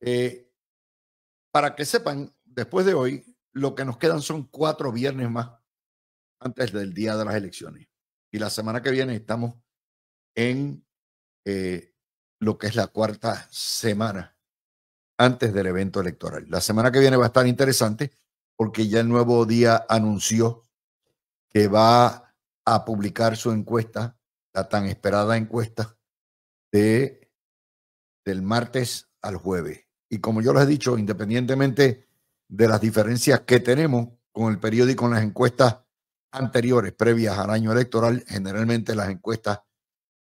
Eh, para que sepan, después de hoy, lo que nos quedan son cuatro viernes más antes del día de las elecciones. Y la semana que viene estamos en eh, lo que es la cuarta semana antes del evento electoral. La semana que viene va a estar interesante porque ya el nuevo día anunció que va a publicar su encuesta, la tan esperada encuesta de del martes al jueves. Y como yo les he dicho, independientemente de las diferencias que tenemos con el periódico en las encuestas anteriores, previas al año electoral, generalmente las encuestas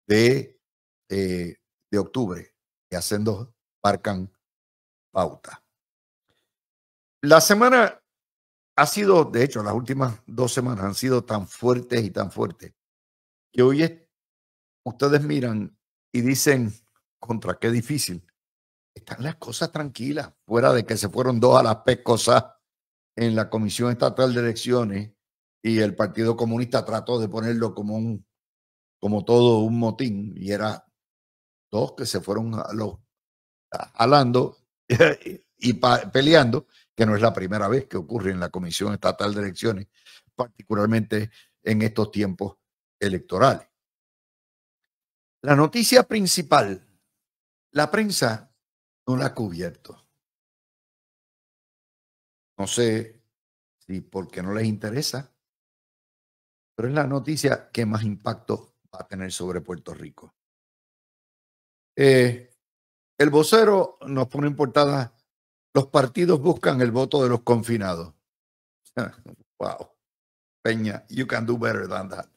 de, eh, de octubre que hacen dos, marcan pauta. La semana ha sido, de hecho, las últimas dos semanas han sido tan fuertes y tan fuertes que hoy ustedes miran y dicen, contra qué difícil están las cosas tranquilas, fuera de que se fueron dos a las pescosas en la Comisión Estatal de Elecciones y el Partido Comunista trató de ponerlo como un, como todo un motín y era dos que se fueron a los, alando y peleando, que no es la primera vez que ocurre en la Comisión Estatal de Elecciones, particularmente en estos tiempos electorales. La noticia principal, la prensa no la ha cubierto. No sé si porque no les interesa, pero es la noticia que más impacto va a tener sobre Puerto Rico. Eh, el vocero nos pone en portada, los partidos buscan el voto de los confinados. wow, Peña, you can do better than that.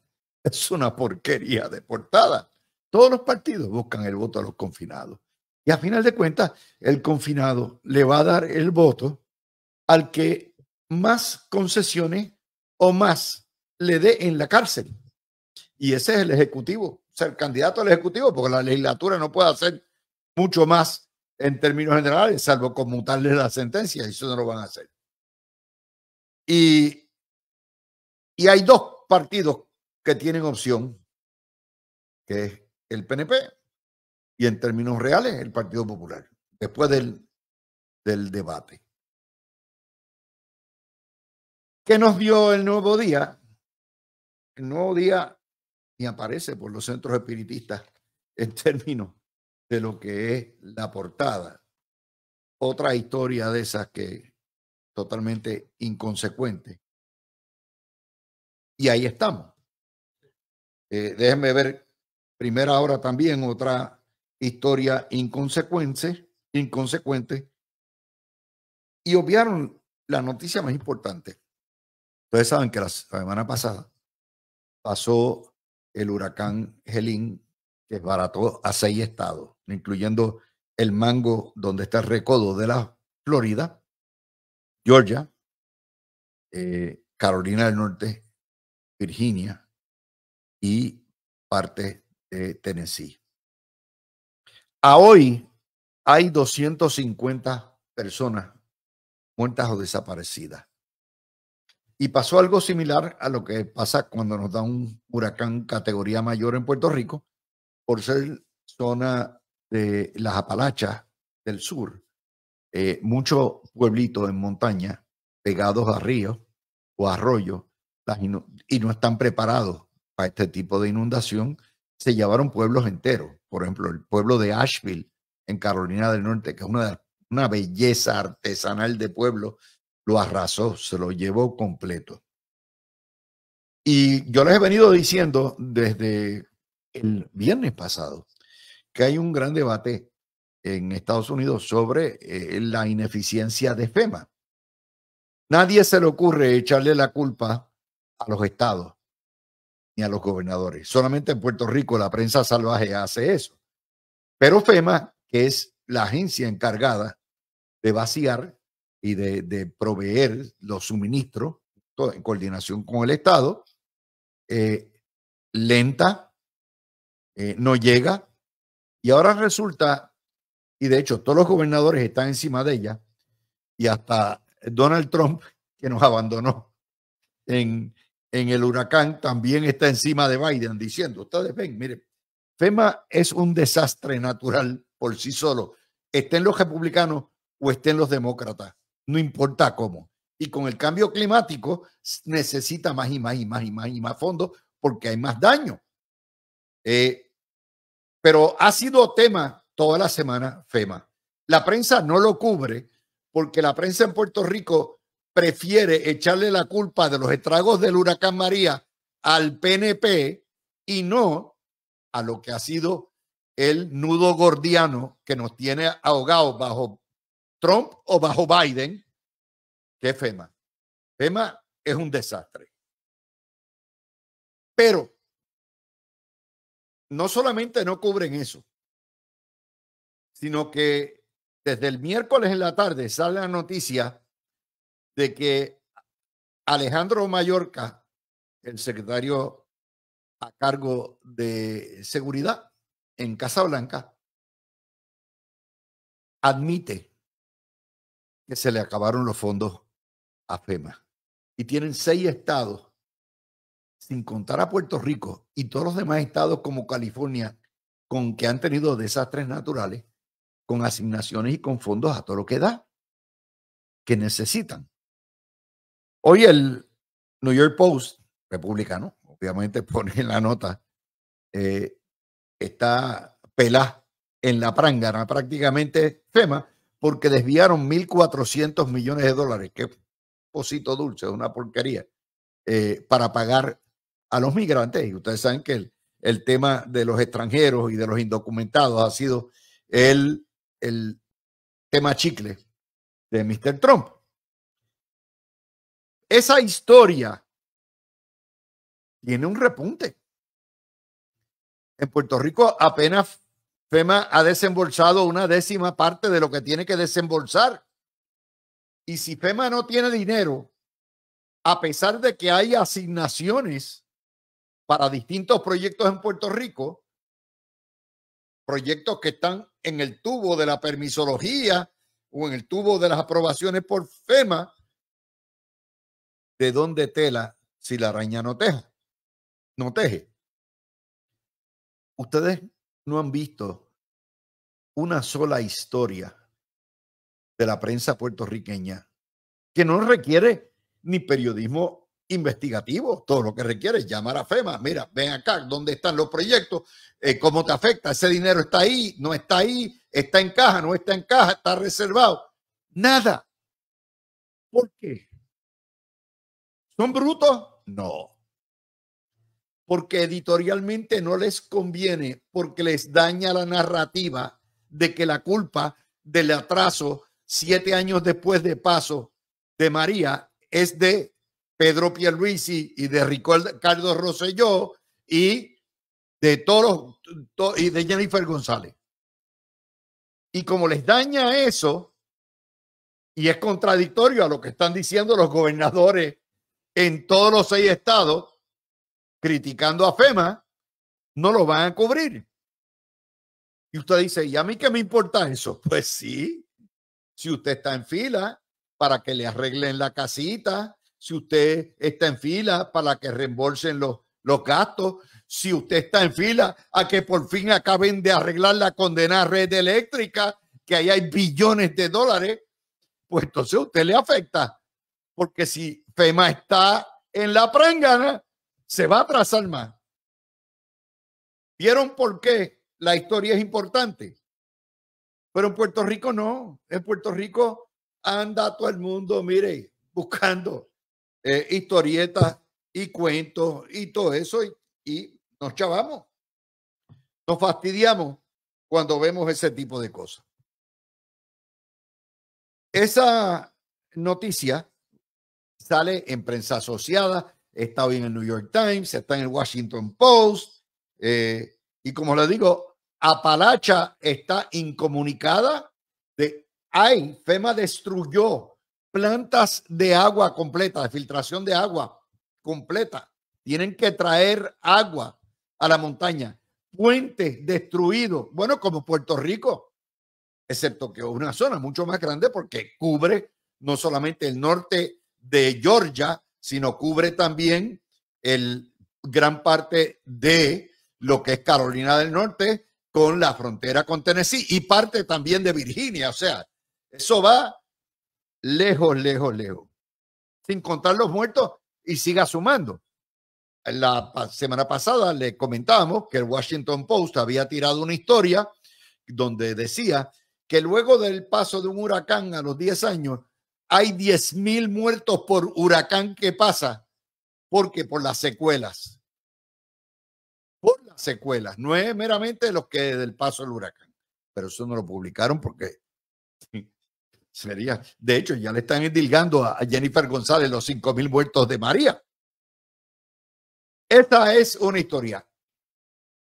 Es una porquería de portada. Todos los partidos buscan el voto de los confinados. Y a final de cuentas, el confinado le va a dar el voto al que más concesiones o más le dé en la cárcel. Y ese es el Ejecutivo, ser candidato al Ejecutivo, porque la legislatura no puede hacer mucho más en términos generales, salvo conmutarle la sentencia, y eso no lo van a hacer. Y, y hay dos partidos que tienen opción, que es el PNP y en términos reales el Partido Popular, después del, del debate. ¿Qué nos dio el nuevo día? El nuevo día ni aparece por los centros espiritistas en términos de lo que es la portada. Otra historia de esas que totalmente inconsecuente. Y ahí estamos. Eh, déjenme ver primera hora también otra historia inconsecuente, inconsecuente y obviaron la noticia más importante. Ustedes saben que la semana pasada pasó el huracán Helín que barató a seis estados, incluyendo el mango donde está el recodo de la Florida, Georgia, eh, Carolina del Norte, Virginia y parte de Tennessee. A hoy hay 250 personas muertas o desaparecidas. Y pasó algo similar a lo que pasa cuando nos da un huracán categoría mayor en Puerto Rico, por ser zona de las Apalachas del sur, eh, muchos pueblitos en montaña pegados a ríos o arroyos y no están preparados para este tipo de inundación se llevaron pueblos enteros. Por ejemplo, el pueblo de Asheville, en Carolina del Norte, que es una, belleza artesanal de pueblo, lo arrasó, se lo llevó completo. Y yo les he venido diciendo desde el viernes pasado que hay un gran debate en Estados Unidos sobre eh, la ineficiencia de FEMA. Nadie se le ocurre echarle la culpa a los estados ni a los gobernadores. Solamente en Puerto Rico la prensa salvaje hace eso. Pero FEMA, que es la agencia encargada de vaciar y de, proveer los suministros en coordinación con el Estado, eh, lenta, eh, no llega. Y ahora resulta, y de hecho todos los gobernadores están encima de ella, y hasta Donald Trump, que nos abandonó en, en el huracán también está encima de Biden diciendo, ustedes ven, mire FEMA es un desastre natural por sí solo, estén los republicanos o estén los demócratas, no importa cómo. Y con el cambio climático necesita más y más y más y más y más fondos porque hay más daño. Eh, pero ha sido tema toda la semana FEMA. La prensa no lo cubre porque la prensa en Puerto Rico prefiere echarle la culpa de los estragos del huracán María al PNP y no a lo que ha sido el nudo gordiano que nos tiene ahogados bajo Trump o bajo Biden, que es FEMA. FEMA es un desastre. Pero no solamente no cubren eso, sino que desde el miércoles en la tarde sale la noticia de que Alejandro Mallorca, el secretario a cargo de seguridad en Casablanca, admite que se le acabaron los fondos a FEMA. Y tienen seis estados, sin contar a Puerto Rico y todos los demás estados como California, con que han tenido desastres naturales, con asignaciones y con fondos a todo lo que da, que necesitan. Hoy el New York Post, republicano, obviamente pone en la nota, eh, está pelá en la prangana prácticamente FEMA porque desviaron 1.400 millones de dólares, que es pocito dulce, una porquería, eh, para pagar a los migrantes. Y ustedes saben que el, el tema de los extranjeros y de los indocumentados ha sido el, el tema chicle de Mr. Trump esa historia tiene un repunte. En Puerto Rico apenas FEMA ha desembolsado una décima parte de lo que tiene que desembolsar. Y si FEMA no tiene dinero, a pesar de que hay asignaciones para distintos proyectos en Puerto Rico, proyectos que están en el tubo de la permisología o en el tubo de las aprobaciones por FEMA, de dónde tela si la araña no teja. No teje. Ustedes no han visto una sola historia de la prensa puertorriqueña que no requiere ni periodismo investigativo, todo lo que requiere es llamar a FEMA, mira, ven acá, ¿dónde están los proyectos? Eh, ¿Cómo te afecta? ¿Ese dinero está ahí? ¿No está ahí? ¿Está en caja? ¿No está en caja? ¿Está reservado? Nada. ¿Por qué? ¿Son brutos? No. Porque editorialmente no les conviene, porque les daña la narrativa de que la culpa del atraso siete años después de paso de María es de Pedro Pierluisi y de Ricardo Rosselló y de todos y de Jennifer González. Y como les daña eso, y es contradictorio a lo que están diciendo los gobernadores en todos los seis estados criticando a FEMA, no lo van a cubrir. Y usted dice, ¿y a mí qué me importa eso? Pues sí, si usted está en fila para que le arreglen la casita, si usted está en fila para que reembolsen los, los gastos, si usted está en fila a que por fin acaben de arreglar la condenada red eléctrica, que ahí hay billones de dólares, pues entonces usted le afecta. Porque si FEMA está en la prangana, se va a atrasar más. ¿Vieron por qué la historia es importante? Pero en Puerto Rico no. En Puerto Rico anda todo el mundo, mire, buscando eh, historietas y cuentos y todo eso y, y nos chavamos. Nos fastidiamos cuando vemos ese tipo de cosas. Esa noticia sale en prensa asociada, está hoy en el New York Times, está en el Washington Post. Eh, y como les digo, Apalacha está incomunicada. De, ay, FEMA destruyó plantas de agua completa, de filtración de agua completa. Tienen que traer agua a la montaña. Puentes destruidos. Bueno, como Puerto Rico, excepto que una zona mucho más grande porque cubre no solamente el norte de Georgia, sino cubre también el gran parte de lo que es Carolina del Norte con la frontera con Tennessee y parte también de Virginia. O sea, eso va lejos, lejos, lejos. Sin contar los muertos y siga sumando. La semana pasada le comentábamos que el Washington Post había tirado una historia donde decía que luego del paso de un huracán a los 10 años, hay 10.000 mil muertos por huracán que pasa. porque Por las secuelas. Por las secuelas. No es meramente los que del paso del huracán. Pero eso no lo publicaron porque sería. De hecho, ya le están indilgando a Jennifer González los 5.000 muertos de María. Esta es una historia.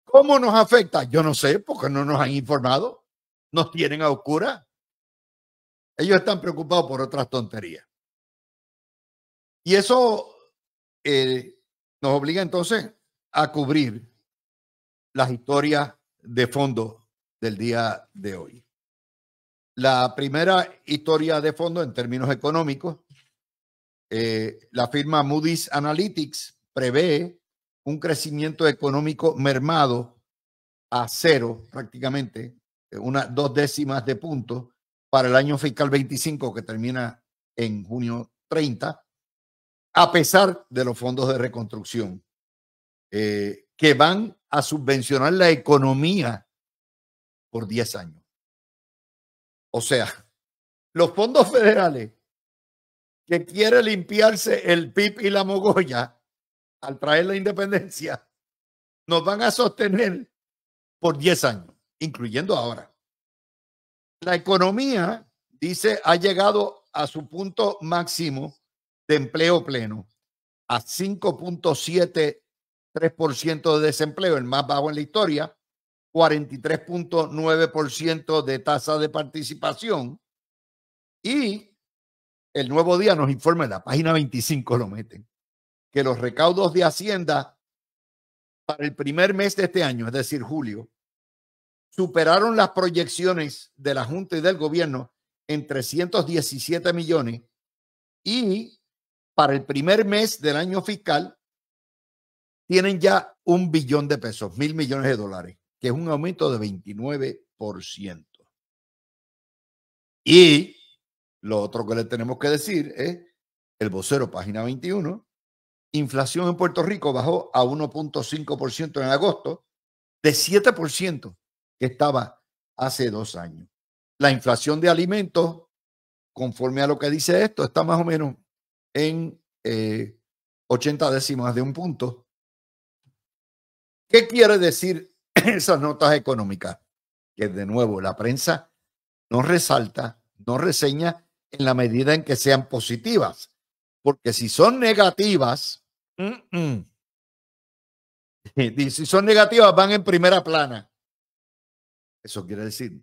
¿Cómo nos afecta? Yo no sé, porque no nos han informado. Nos tienen a oscuras. Ellos están preocupados por otras tonterías. Y eso eh, nos obliga entonces a cubrir las historias de fondo del día de hoy. La primera historia de fondo en términos económicos, eh, la firma Moody's Analytics prevé un crecimiento económico mermado a cero prácticamente, unas dos décimas de punto para el año fiscal 25 que termina en junio 30, a pesar de los fondos de reconstrucción eh, que van a subvencionar la economía por 10 años. O sea, los fondos federales que quiere limpiarse el PIB y la mogolla al traer la independencia, nos van a sostener por 10 años, incluyendo ahora. La economía, dice, ha llegado a su punto máximo de empleo pleno, a 5.73% de desempleo, el más bajo en la historia, 43.9% de tasa de participación y el nuevo día nos informa, en la página 25 lo meten, que los recaudos de Hacienda para el primer mes de este año, es decir, julio, superaron las proyecciones de la Junta y del gobierno en 317 millones y para el primer mes del año fiscal tienen ya un billón de pesos, mil millones de dólares, que es un aumento de 29%. Y lo otro que le tenemos que decir es el vocero, página 21, inflación en Puerto Rico bajó a 1.5% en agosto, de 7% que estaba hace dos años. La inflación de alimentos, conforme a lo que dice esto, está más o menos en 80 eh, décimas de un punto. ¿Qué quiere decir esas notas económicas? Que de nuevo la prensa no resalta, no reseña en la medida en que sean positivas. Porque si son negativas, mm, mm. si son negativas van en primera plana. Eso quiere decir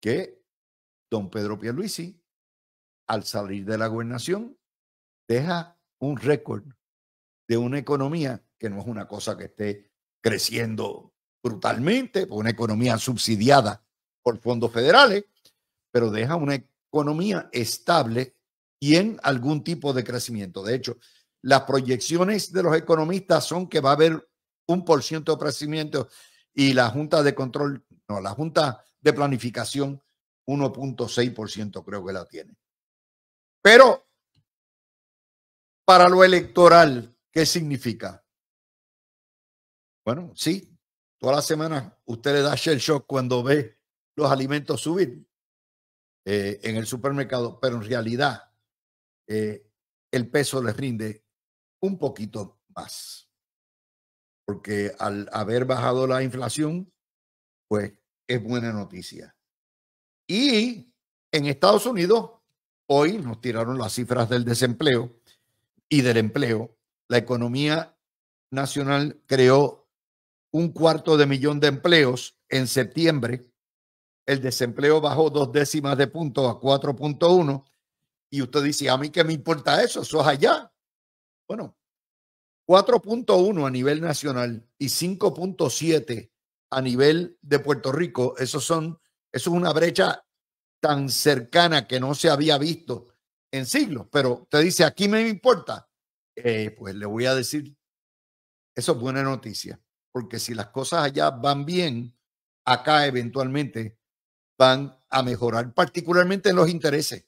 que don Pedro Pierluisi, al salir de la gobernación, deja un récord de una economía que no es una cosa que esté creciendo brutalmente, una economía subsidiada por fondos federales, pero deja una economía estable y en algún tipo de crecimiento. De hecho, las proyecciones de los economistas son que va a haber un por ciento de crecimiento y la Junta de Control, no, la Junta de Planificación 1.6% creo que la tiene. Pero para lo electoral, ¿qué significa? Bueno, sí, todas las semanas usted le da shell shock cuando ve los alimentos subir eh, en el supermercado, pero en realidad eh, el peso les rinde un poquito más porque al haber bajado la inflación, pues es buena noticia. Y en Estados Unidos, hoy nos tiraron las cifras del desempleo y del empleo. La economía nacional creó un cuarto de millón de empleos en septiembre. El desempleo bajó dos décimas de punto a 4.1. Y usted dice, ¿a mí qué me importa eso? Eso es allá. Bueno, 4.1 a nivel nacional y 5.7 a nivel de Puerto Rico. Eso, son, es una brecha tan cercana que no se había visto en siglos. Pero usted dice, aquí me importa. Eh, pues le voy a decir, eso es buena noticia, porque si las cosas allá van bien, acá eventualmente van a mejorar, particularmente en los intereses.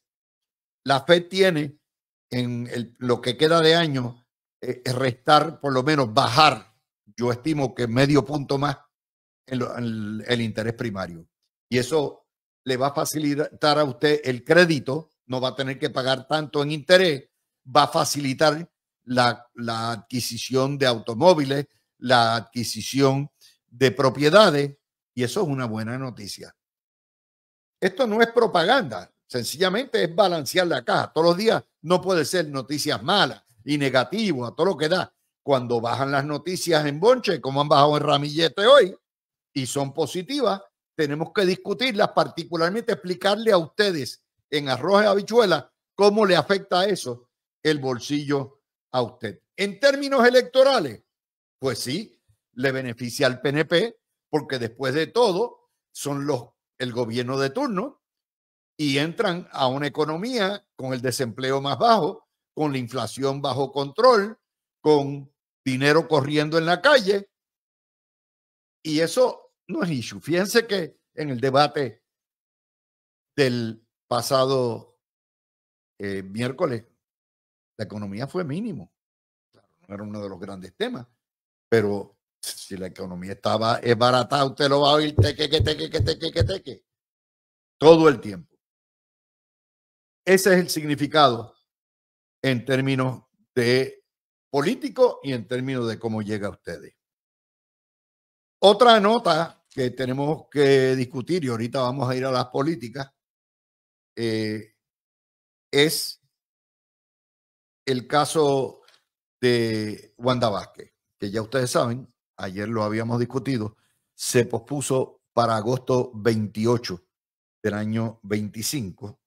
La fe tiene en lo que queda de año eh, restar, por lo menos bajar, yo estimo que medio punto más en, el, interés primario. Y eso le va a facilitar a usted el crédito, no va a tener que pagar tanto en interés, va a facilitar la, la, adquisición de automóviles, la adquisición de propiedades, y eso es una buena noticia. Esto no es propaganda, sencillamente es balancear la caja. Todos los días no puede ser noticias malas y negativo a todo lo que da. Cuando bajan las noticias en Bonche, como han bajado en Ramillete hoy, y son positivas, tenemos que discutirlas, particularmente explicarle a ustedes en arroz y habichuela cómo le afecta eso el bolsillo a usted. En términos electorales, pues sí, le beneficia al PNP, porque después de todo son los el gobierno de turno y entran a una economía con el desempleo más bajo, con la inflación bajo control, con dinero corriendo en la calle. Y eso no es issue. Fíjense que en el debate del pasado eh, miércoles, la economía fue mínimo. no era uno de los grandes temas, pero si la economía estaba es barata, usted lo va a oír teque, que teque, que teque, que teque, todo el tiempo. Ese es el significado en términos de político y en términos de cómo llega a ustedes. Otra nota que tenemos que discutir, y ahorita vamos a ir a las políticas, eh, es el caso de Wanda Vázquez, que ya ustedes saben, ayer lo habíamos discutido, se pospuso para agosto 28 del año 25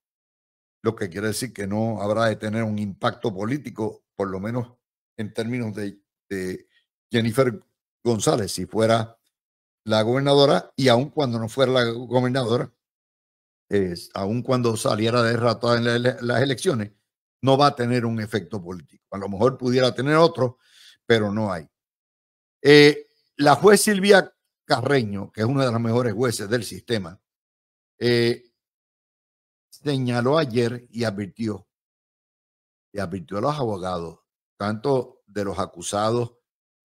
lo que quiere decir que no habrá de tener un impacto político, por lo menos en términos de, Jennifer González, si fuera la gobernadora, y aun cuando no fuera la gobernadora, aun cuando saliera de en las elecciones, no va a tener un efecto político. A lo mejor pudiera tener otro, pero no hay. Eh, la juez Silvia Carreño, que es una de las mejores jueces del sistema, eh, señaló ayer y advirtió, y advirtió a los abogados, tanto de los acusados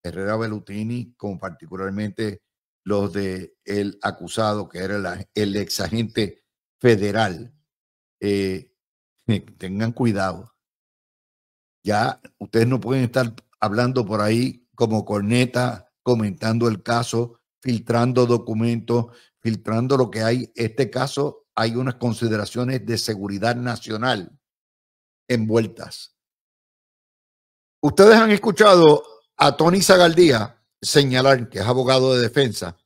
Herrera Bellutini como particularmente los de el acusado que era el ex agente federal. Eh, tengan cuidado. Ya ustedes no pueden estar hablando por ahí como corneta, comentando el caso, filtrando documentos, filtrando lo que hay. Este caso hay unas consideraciones de seguridad nacional envueltas. Ustedes han escuchado a Tony Zagaldía señalar, que es abogado de defensa,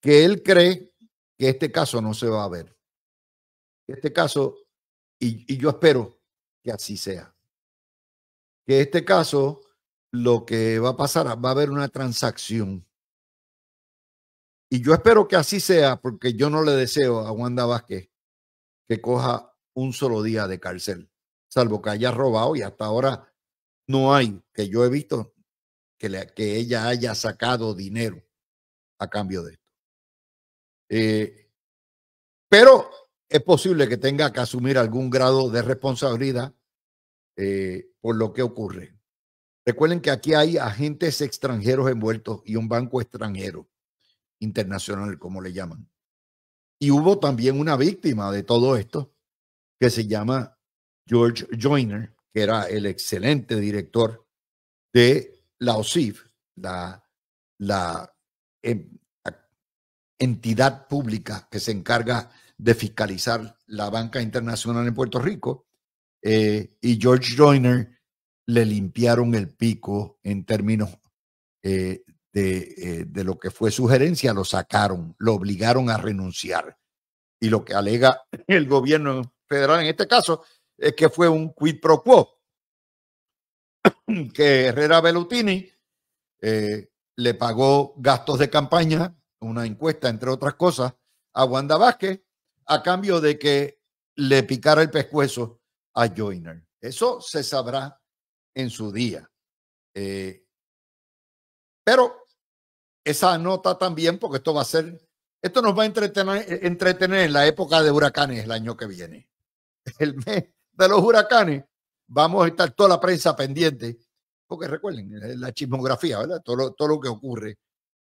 que él cree que este caso no se va a ver. Este caso, y, y yo espero que así sea, que este caso lo que va a pasar, va a haber una transacción y yo espero que así sea, porque yo no le deseo a Wanda Vázquez que coja un solo día de cárcel, salvo que haya robado y hasta ahora no hay, que yo he visto, que, que ella haya sacado dinero a cambio de esto. Eh, pero es posible que tenga que asumir algún grado de responsabilidad eh, por lo que ocurre. Recuerden que aquí hay agentes extranjeros envueltos y un banco extranjero internacional, como le llaman. Y hubo también una víctima de todo esto, que se llama George Joyner, que era el excelente director de la OSIF, la, entidad pública que se encarga de fiscalizar la banca internacional en Puerto Rico. Eh, y George Joyner le limpiaron el pico en términos eh, eh, de, lo que fue su gerencia, lo sacaron, lo obligaron a renunciar. Y lo que alega el gobierno federal en este caso es que fue un quid pro quo, que Herrera Bellutini eh, le pagó gastos de campaña, una encuesta, entre otras cosas, a Wanda Vázquez a cambio de que le picara el pescuezo a Joyner. Eso se sabrá en su día. Eh, pero esa nota también, porque esto va a ser, esto nos va a entretener, eh, entretener en la época de huracanes el año que viene. El mes de los huracanes, vamos a estar toda la prensa pendiente, porque recuerden, eh, la chismografía, ¿verdad? Todo lo, todo lo que ocurre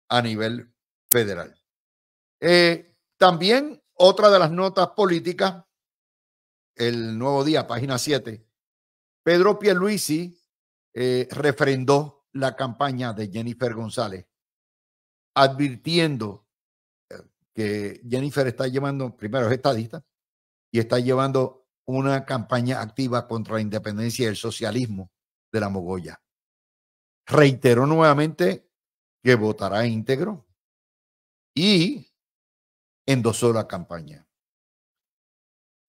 a nivel federal. Eh, también otra de las notas políticas, el nuevo día, página 7, Pedro Pierluisi refrendó la campaña de Jennifer González advirtiendo eh, que Jennifer está llevando, primero es estadista, y está llevando una campaña activa contra la independencia y el socialismo de la Mogoya. Reiteró nuevamente que votará íntegro y endosó la campaña.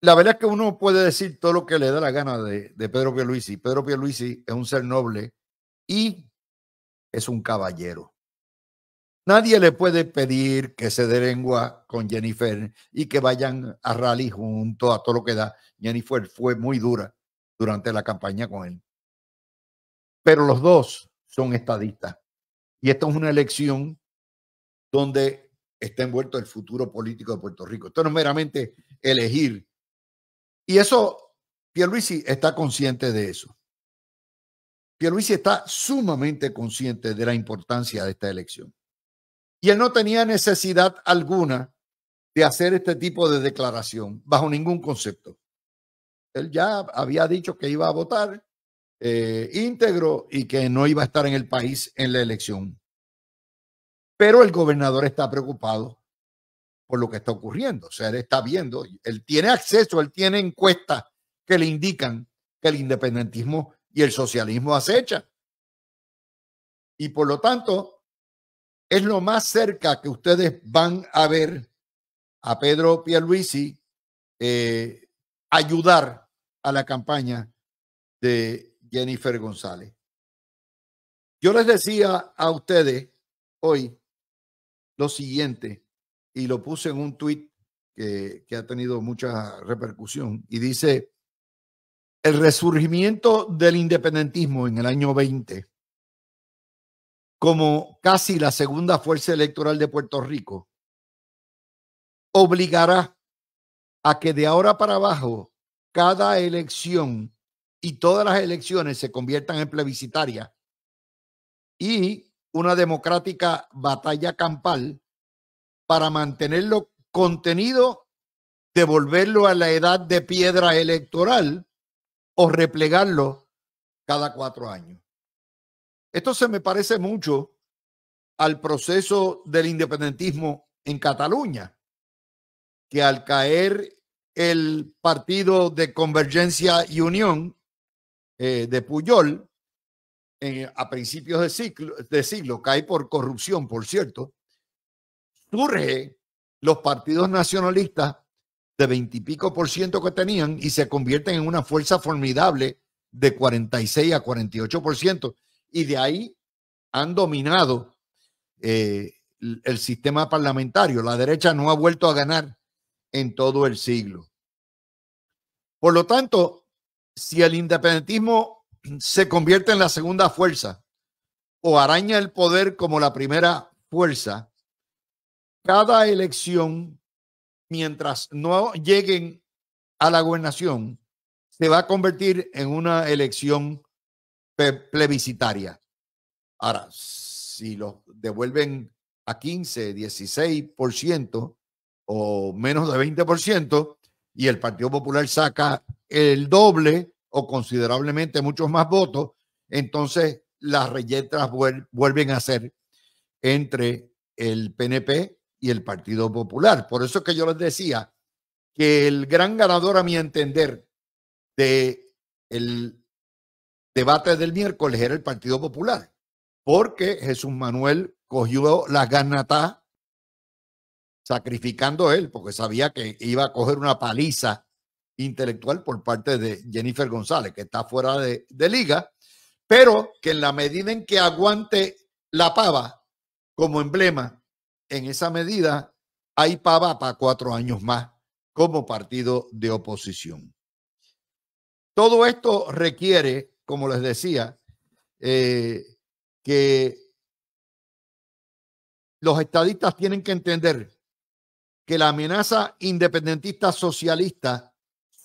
La verdad es que uno puede decir todo lo que le da la gana de, de Pedro Pierluisi. Pedro Pierluisi es un ser noble y es un caballero. Nadie le puede pedir que se lengua con Jennifer y que vayan a rally junto a todo lo que da. Jennifer fue muy dura durante la campaña con él. Pero los dos son estadistas. Y esta es una elección donde está envuelto el futuro político de Puerto Rico. Esto no es meramente elegir. Y eso, Pierluisi está consciente de eso. Pierluisi está sumamente consciente de la importancia de esta elección. Y él no tenía necesidad alguna de hacer este tipo de declaración, bajo ningún concepto. Él ya había dicho que iba a votar eh, íntegro y que no iba a estar en el país en la elección. Pero el gobernador está preocupado por lo que está ocurriendo. O sea, él está viendo, él tiene acceso, él tiene encuestas que le indican que el independentismo y el socialismo acechan. Y por lo tanto, es lo más cerca que ustedes van a ver a Pedro Pierluisi eh, ayudar a la campaña de Jennifer González. Yo les decía a ustedes hoy lo siguiente, y lo puse en un tuit que, que ha tenido mucha repercusión, y dice, el resurgimiento del independentismo en el año 20 como casi la segunda fuerza electoral de Puerto Rico, obligará a que de ahora para abajo cada elección y todas las elecciones se conviertan en plebiscitaria y una democrática batalla campal para mantenerlo contenido, devolverlo a la edad de piedra electoral o replegarlo cada cuatro años. Esto se me parece mucho al proceso del independentismo en Cataluña, que al caer el partido de Convergencia y Unión eh, de Puyol, eh, a principios de siglo, de siglo, cae por corrupción, por cierto, surge los partidos nacionalistas de veintipico por ciento que tenían y se convierten en una fuerza formidable de 46 a 48 por ciento y de ahí han dominado eh, el sistema parlamentario. La derecha no ha vuelto a ganar en todo el siglo. Por lo tanto, si el independentismo se convierte en la segunda fuerza o araña el poder como la primera fuerza, cada elección, mientras no lleguen a la gobernación, se va a convertir en una elección plebiscitaria. Ahora, si los devuelven a 15, 16% o menos de 20% y el Partido Popular saca el doble o considerablemente muchos más votos, entonces las reyetas vuelven a ser entre el PNP y el Partido Popular. Por eso es que yo les decía que el gran ganador, a mi entender, de el debate del miércoles era el Partido Popular, porque Jesús Manuel cogió la ganatá sacrificando él, porque sabía que iba a coger una paliza intelectual por parte de Jennifer González, que está fuera de liga, pero que en la medida en que aguante la pava como emblema, en esa medida hay pava para cuatro años más como partido de oposición. Todo esto requiere como les decía, eh, que los estadistas tienen que entender que la amenaza independentista socialista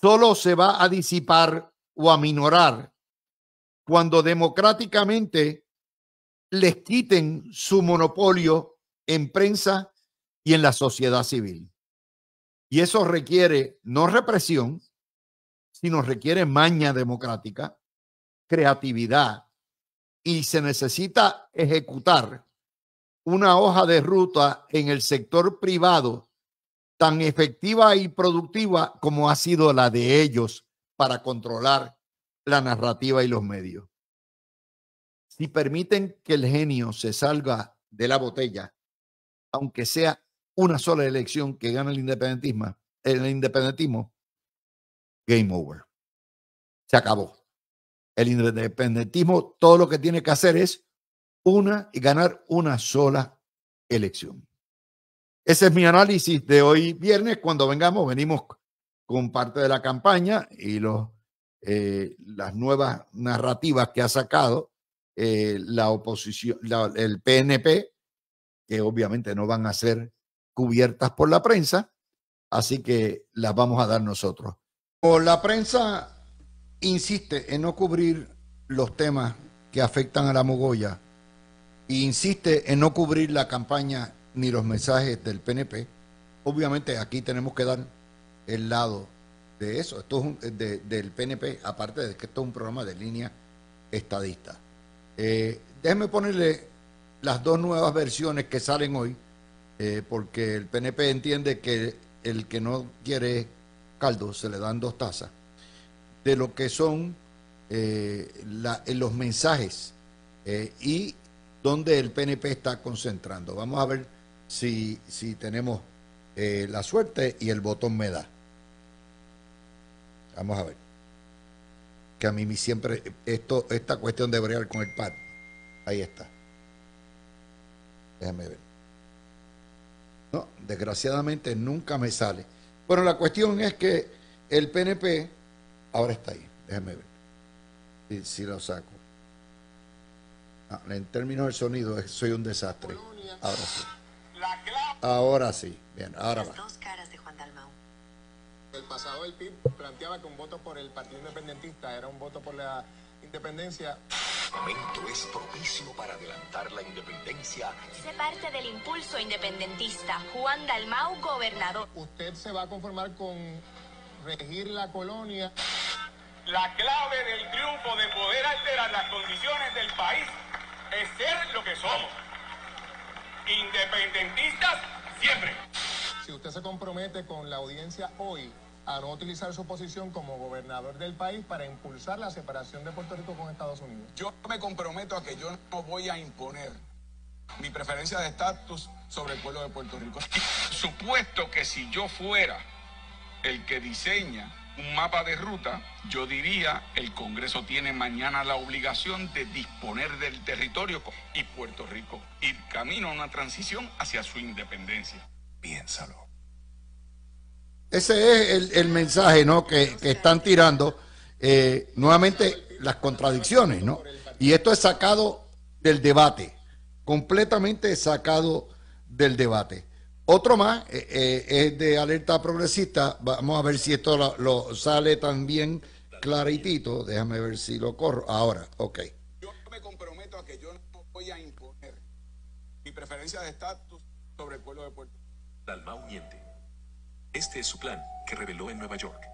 solo se va a disipar o a minorar cuando democráticamente les quiten su monopolio en prensa y en la sociedad civil. Y eso requiere no represión, sino requiere maña democrática, creatividad y se necesita ejecutar una hoja de ruta en el sector privado tan efectiva y productiva como ha sido la de ellos para controlar la narrativa y los medios. Si permiten que el genio se salga de la botella, aunque sea una sola elección que gana el independentismo, el independentismo, game over. Se acabó. El independentismo todo lo que tiene que hacer es una y ganar una sola elección. Ese es mi análisis de hoy viernes. Cuando vengamos, venimos con parte de la campaña y los, eh, las nuevas narrativas que ha sacado eh, la oposición, el PNP, que obviamente no van a ser cubiertas por la prensa, así que las vamos a dar nosotros. Por la prensa insiste en no cubrir los temas que afectan a la Mogoya, e insiste en no cubrir la campaña ni los mensajes del PNP, obviamente aquí tenemos que dar el lado de eso, esto es del PNP, aparte de que esto es un programa de línea estadista. Eh, déjeme ponerle las dos nuevas versiones que salen hoy, eh, porque el PNP entiende que el que no quiere caldo se le dan dos tazas de lo que son eh, eh, los mensajes eh, y donde el PNP está concentrando. Vamos a ver si, tenemos la suerte y el botón me da. Vamos a ver. Que a mí siempre, esto, esta cuestión de bregar con el pad. Ahí está. Déjame ver. No, desgraciadamente nunca me sale. Bueno, la cuestión es que el PNP Ahora está ahí. déjeme ver. Si, si lo saco. Ah, en términos del sonido, soy un desastre. Ahora sí. Ahora sí. Bien, ahora va. dos caras de Juan Dalmau. El pasado del PIB planteaba que un voto por el Partido Independentista era un voto por la independencia. El momento es propicio para adelantar la independencia. Se parte del impulso independentista. Juan Dalmau, gobernador. ¿Usted se va a conformar con regir la colonia. La clave del triunfo de poder alterar las condiciones del país es ser lo que somos. Independentistas siempre. Si usted se compromete con la audiencia hoy a no utilizar su posición como gobernador del país para impulsar la separación de Puerto Rico con Estados Unidos. Yo me comprometo a que yo no voy a imponer mi preferencia de estatus sobre el pueblo de Puerto Rico. Supuesto que si yo fuera el que diseña un mapa de ruta, yo diría el Congreso tiene mañana la obligación de disponer del territorio y Puerto Rico ir camino a una transición hacia su independencia. Piénsalo. Ese es el, mensaje que, están tirando eh, nuevamente las contradicciones, ¿no? Y esto es sacado del debate, completamente sacado del debate. Otro más eh, eh, es de alerta progresista. Vamos a ver si esto lo, sale también claritito. Déjame ver si lo corro. Ahora, ok. Yo me comprometo a que yo no voy a imponer mi preferencia de estatus sobre el pueblo de Puerto Rico. Dalmau miente. Este es su plan que reveló en Nueva York.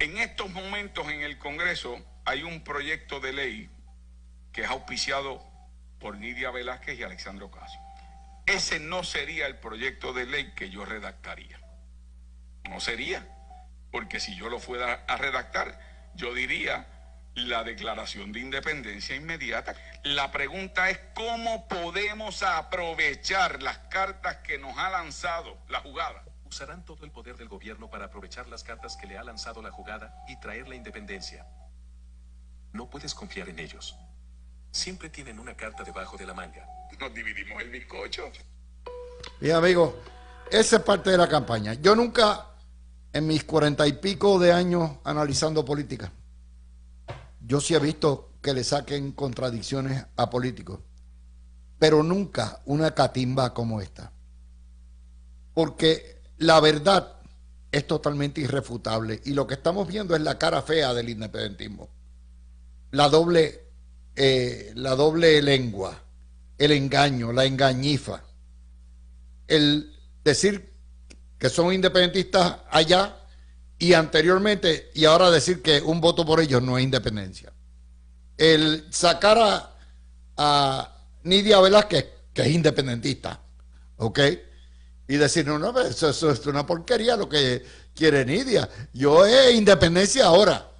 En estos momentos en el Congreso hay un proyecto de ley que es auspiciado por Nidia Velázquez y Alexandro Casio ese no sería el proyecto de ley que yo redactaría. No sería, porque si yo lo fuera a redactar, yo diría la declaración de independencia inmediata. La pregunta es cómo podemos aprovechar las cartas que nos ha lanzado la jugada. Usarán todo el poder del gobierno para aprovechar las cartas que le ha lanzado la jugada y traer la independencia. No puedes confiar en ellos. Siempre tienen una carta debajo de la manga. Nos dividimos el bizcocho. Bien, amigos, esa es parte de la campaña. Yo nunca, en mis cuarenta y pico de años analizando política, yo sí he visto que le saquen contradicciones a políticos, pero nunca una catimba como esta. Porque la verdad es totalmente irrefutable y lo que estamos viendo es la cara fea del independentismo, la doble eh, la doble lengua, el engaño, la engañifa, el decir que son independentistas allá y anteriormente y ahora decir que un voto por ellos no es independencia. El sacar a, a Nidia Velázquez, que es independentista, ¿ok? Y decir, no, no, eso, eso es una porquería lo que quiere Nidia. Yo es eh, independencia ahora.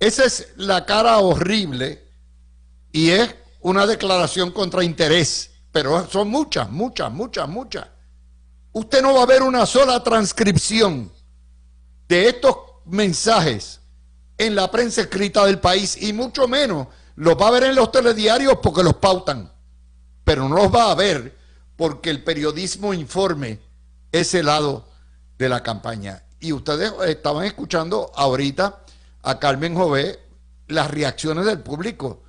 Esa es la cara horrible y es una declaración contra interés, pero son muchas, muchas, muchas, muchas. Usted no va a ver una sola transcripción de estos mensajes en la prensa escrita del país y mucho menos los va a ver en los telediarios porque los pautan, pero no los va a ver porque el periodismo informe ese lado de la campaña. Y ustedes estaban escuchando ahorita a Carmen Jové las reacciones del público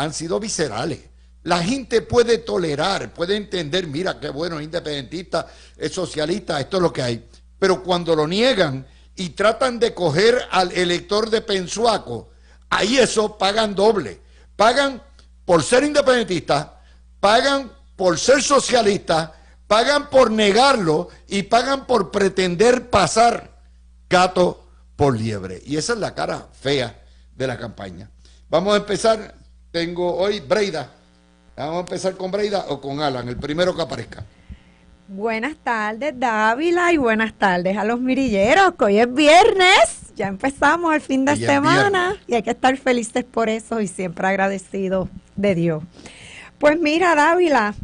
han sido viscerales. La gente puede tolerar, puede entender, mira qué bueno, independentista, es socialista, esto es lo que hay. Pero cuando lo niegan y tratan de coger al elector de Pensuaco, ahí eso pagan doble. Pagan por ser independentista, pagan por ser socialista, pagan por negarlo y pagan por pretender pasar gato por liebre. Y esa es la cara fea de la campaña. Vamos a empezar tengo hoy Breida. Vamos a empezar con Breida o con Alan, el primero que aparezca. Buenas tardes, Dávila, y buenas tardes a los mirilleros, que hoy es viernes. Ya empezamos el fin de semana y hay que estar felices por eso y siempre agradecidos de Dios. Pues mira, Dávila,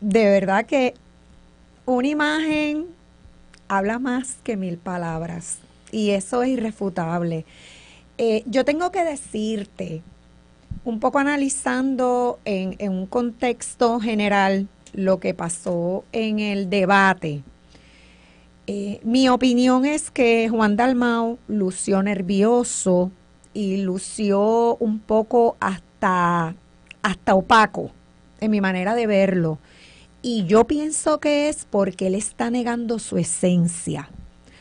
de verdad que una imagen habla más que mil palabras y eso es irrefutable. Eh, yo tengo que decirte un poco analizando en, un contexto general lo que pasó en el debate, eh, mi opinión es que Juan Dalmau lució nervioso y lució un poco hasta, hasta opaco en mi manera de verlo. Y yo pienso que es porque él está negando su esencia.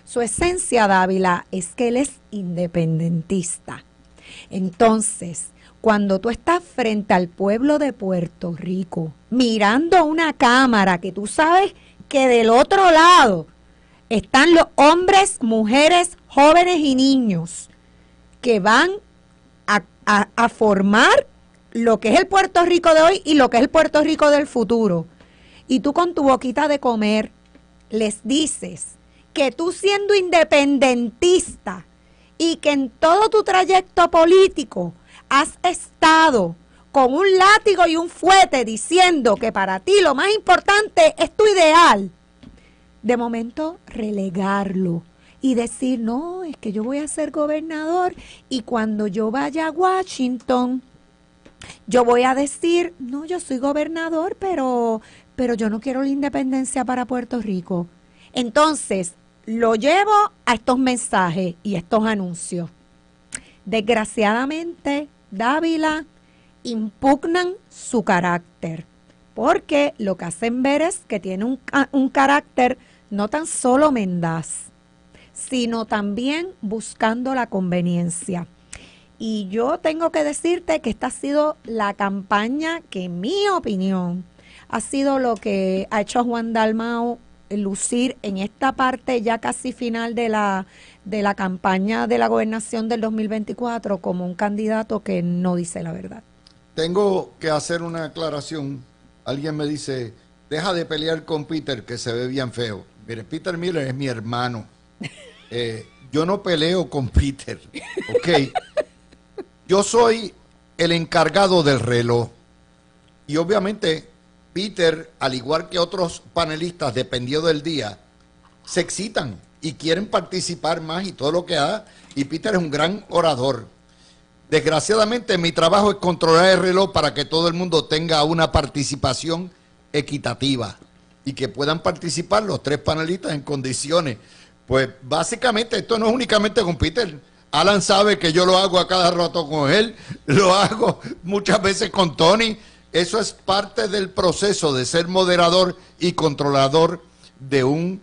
Su esencia, Dávila, es que él es independentista. Entonces, cuando tú estás frente al pueblo de Puerto Rico, mirando una cámara que tú sabes que del otro lado están los hombres, mujeres, jóvenes y niños que van a, formar lo que es el Puerto Rico de hoy y lo que es el Puerto Rico del futuro. Y tú con tu boquita de comer les dices que tú siendo independentista y que en todo tu trayecto político, has estado con un látigo y un fuete diciendo que para ti lo más importante es tu ideal, de momento relegarlo y decir, no, es que yo voy a ser gobernador y cuando yo vaya a Washington, yo voy a decir, no, yo soy gobernador, pero, pero yo no quiero la independencia para Puerto Rico. Entonces, lo llevo a estos mensajes y estos anuncios. Desgraciadamente, Dávila impugnan su carácter, porque lo que hacen ver es que tiene un, carácter no tan solo mendaz, sino también buscando la conveniencia. Y yo tengo que decirte que esta ha sido la campaña que, en mi opinión, ha sido lo que ha hecho a Juan Dalmao lucir en esta parte ya casi final de la de la campaña de la gobernación del 2024 como un candidato que no dice la verdad. Tengo que hacer una aclaración. Alguien me dice, deja de pelear con Peter, que se ve bien feo. Mire, Peter Miller es mi hermano. Eh, yo no peleo con Peter, ¿ok? Yo soy el encargado del reloj. Y obviamente Peter, al igual que otros panelistas, dependió del día, se excitan y quieren participar más y todo lo que haga. Y Peter es un gran orador. Desgraciadamente mi trabajo es controlar el reloj para que todo el mundo tenga una participación equitativa y que puedan participar los tres panelistas en condiciones. Pues básicamente esto no es únicamente con Peter. Alan sabe que yo lo hago a cada rato con él, lo hago muchas veces con Tony. Eso es parte del proceso de ser moderador y controlador de un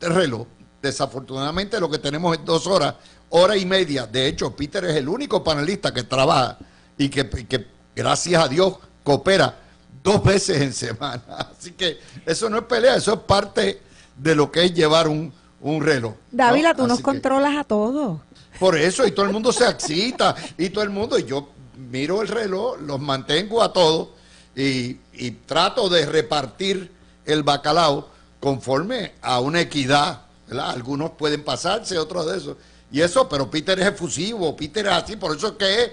reloj. Desafortunadamente lo que tenemos es dos horas, hora y media. De hecho, Peter es el único panelista que trabaja y que, gracias a Dios coopera dos veces en semana. Así que eso no es pelea, eso es parte de lo que es llevar un, reloj. Dávila, tú nos controlas a todos. Por eso, y todo el mundo se excita, y todo el mundo, y yo miro el reloj, los mantengo a todos, y trato de repartir el bacalao conforme a una equidad algunos pueden pasarse, otros de eso. Y eso, pero Peter es efusivo, Peter es así, por eso es que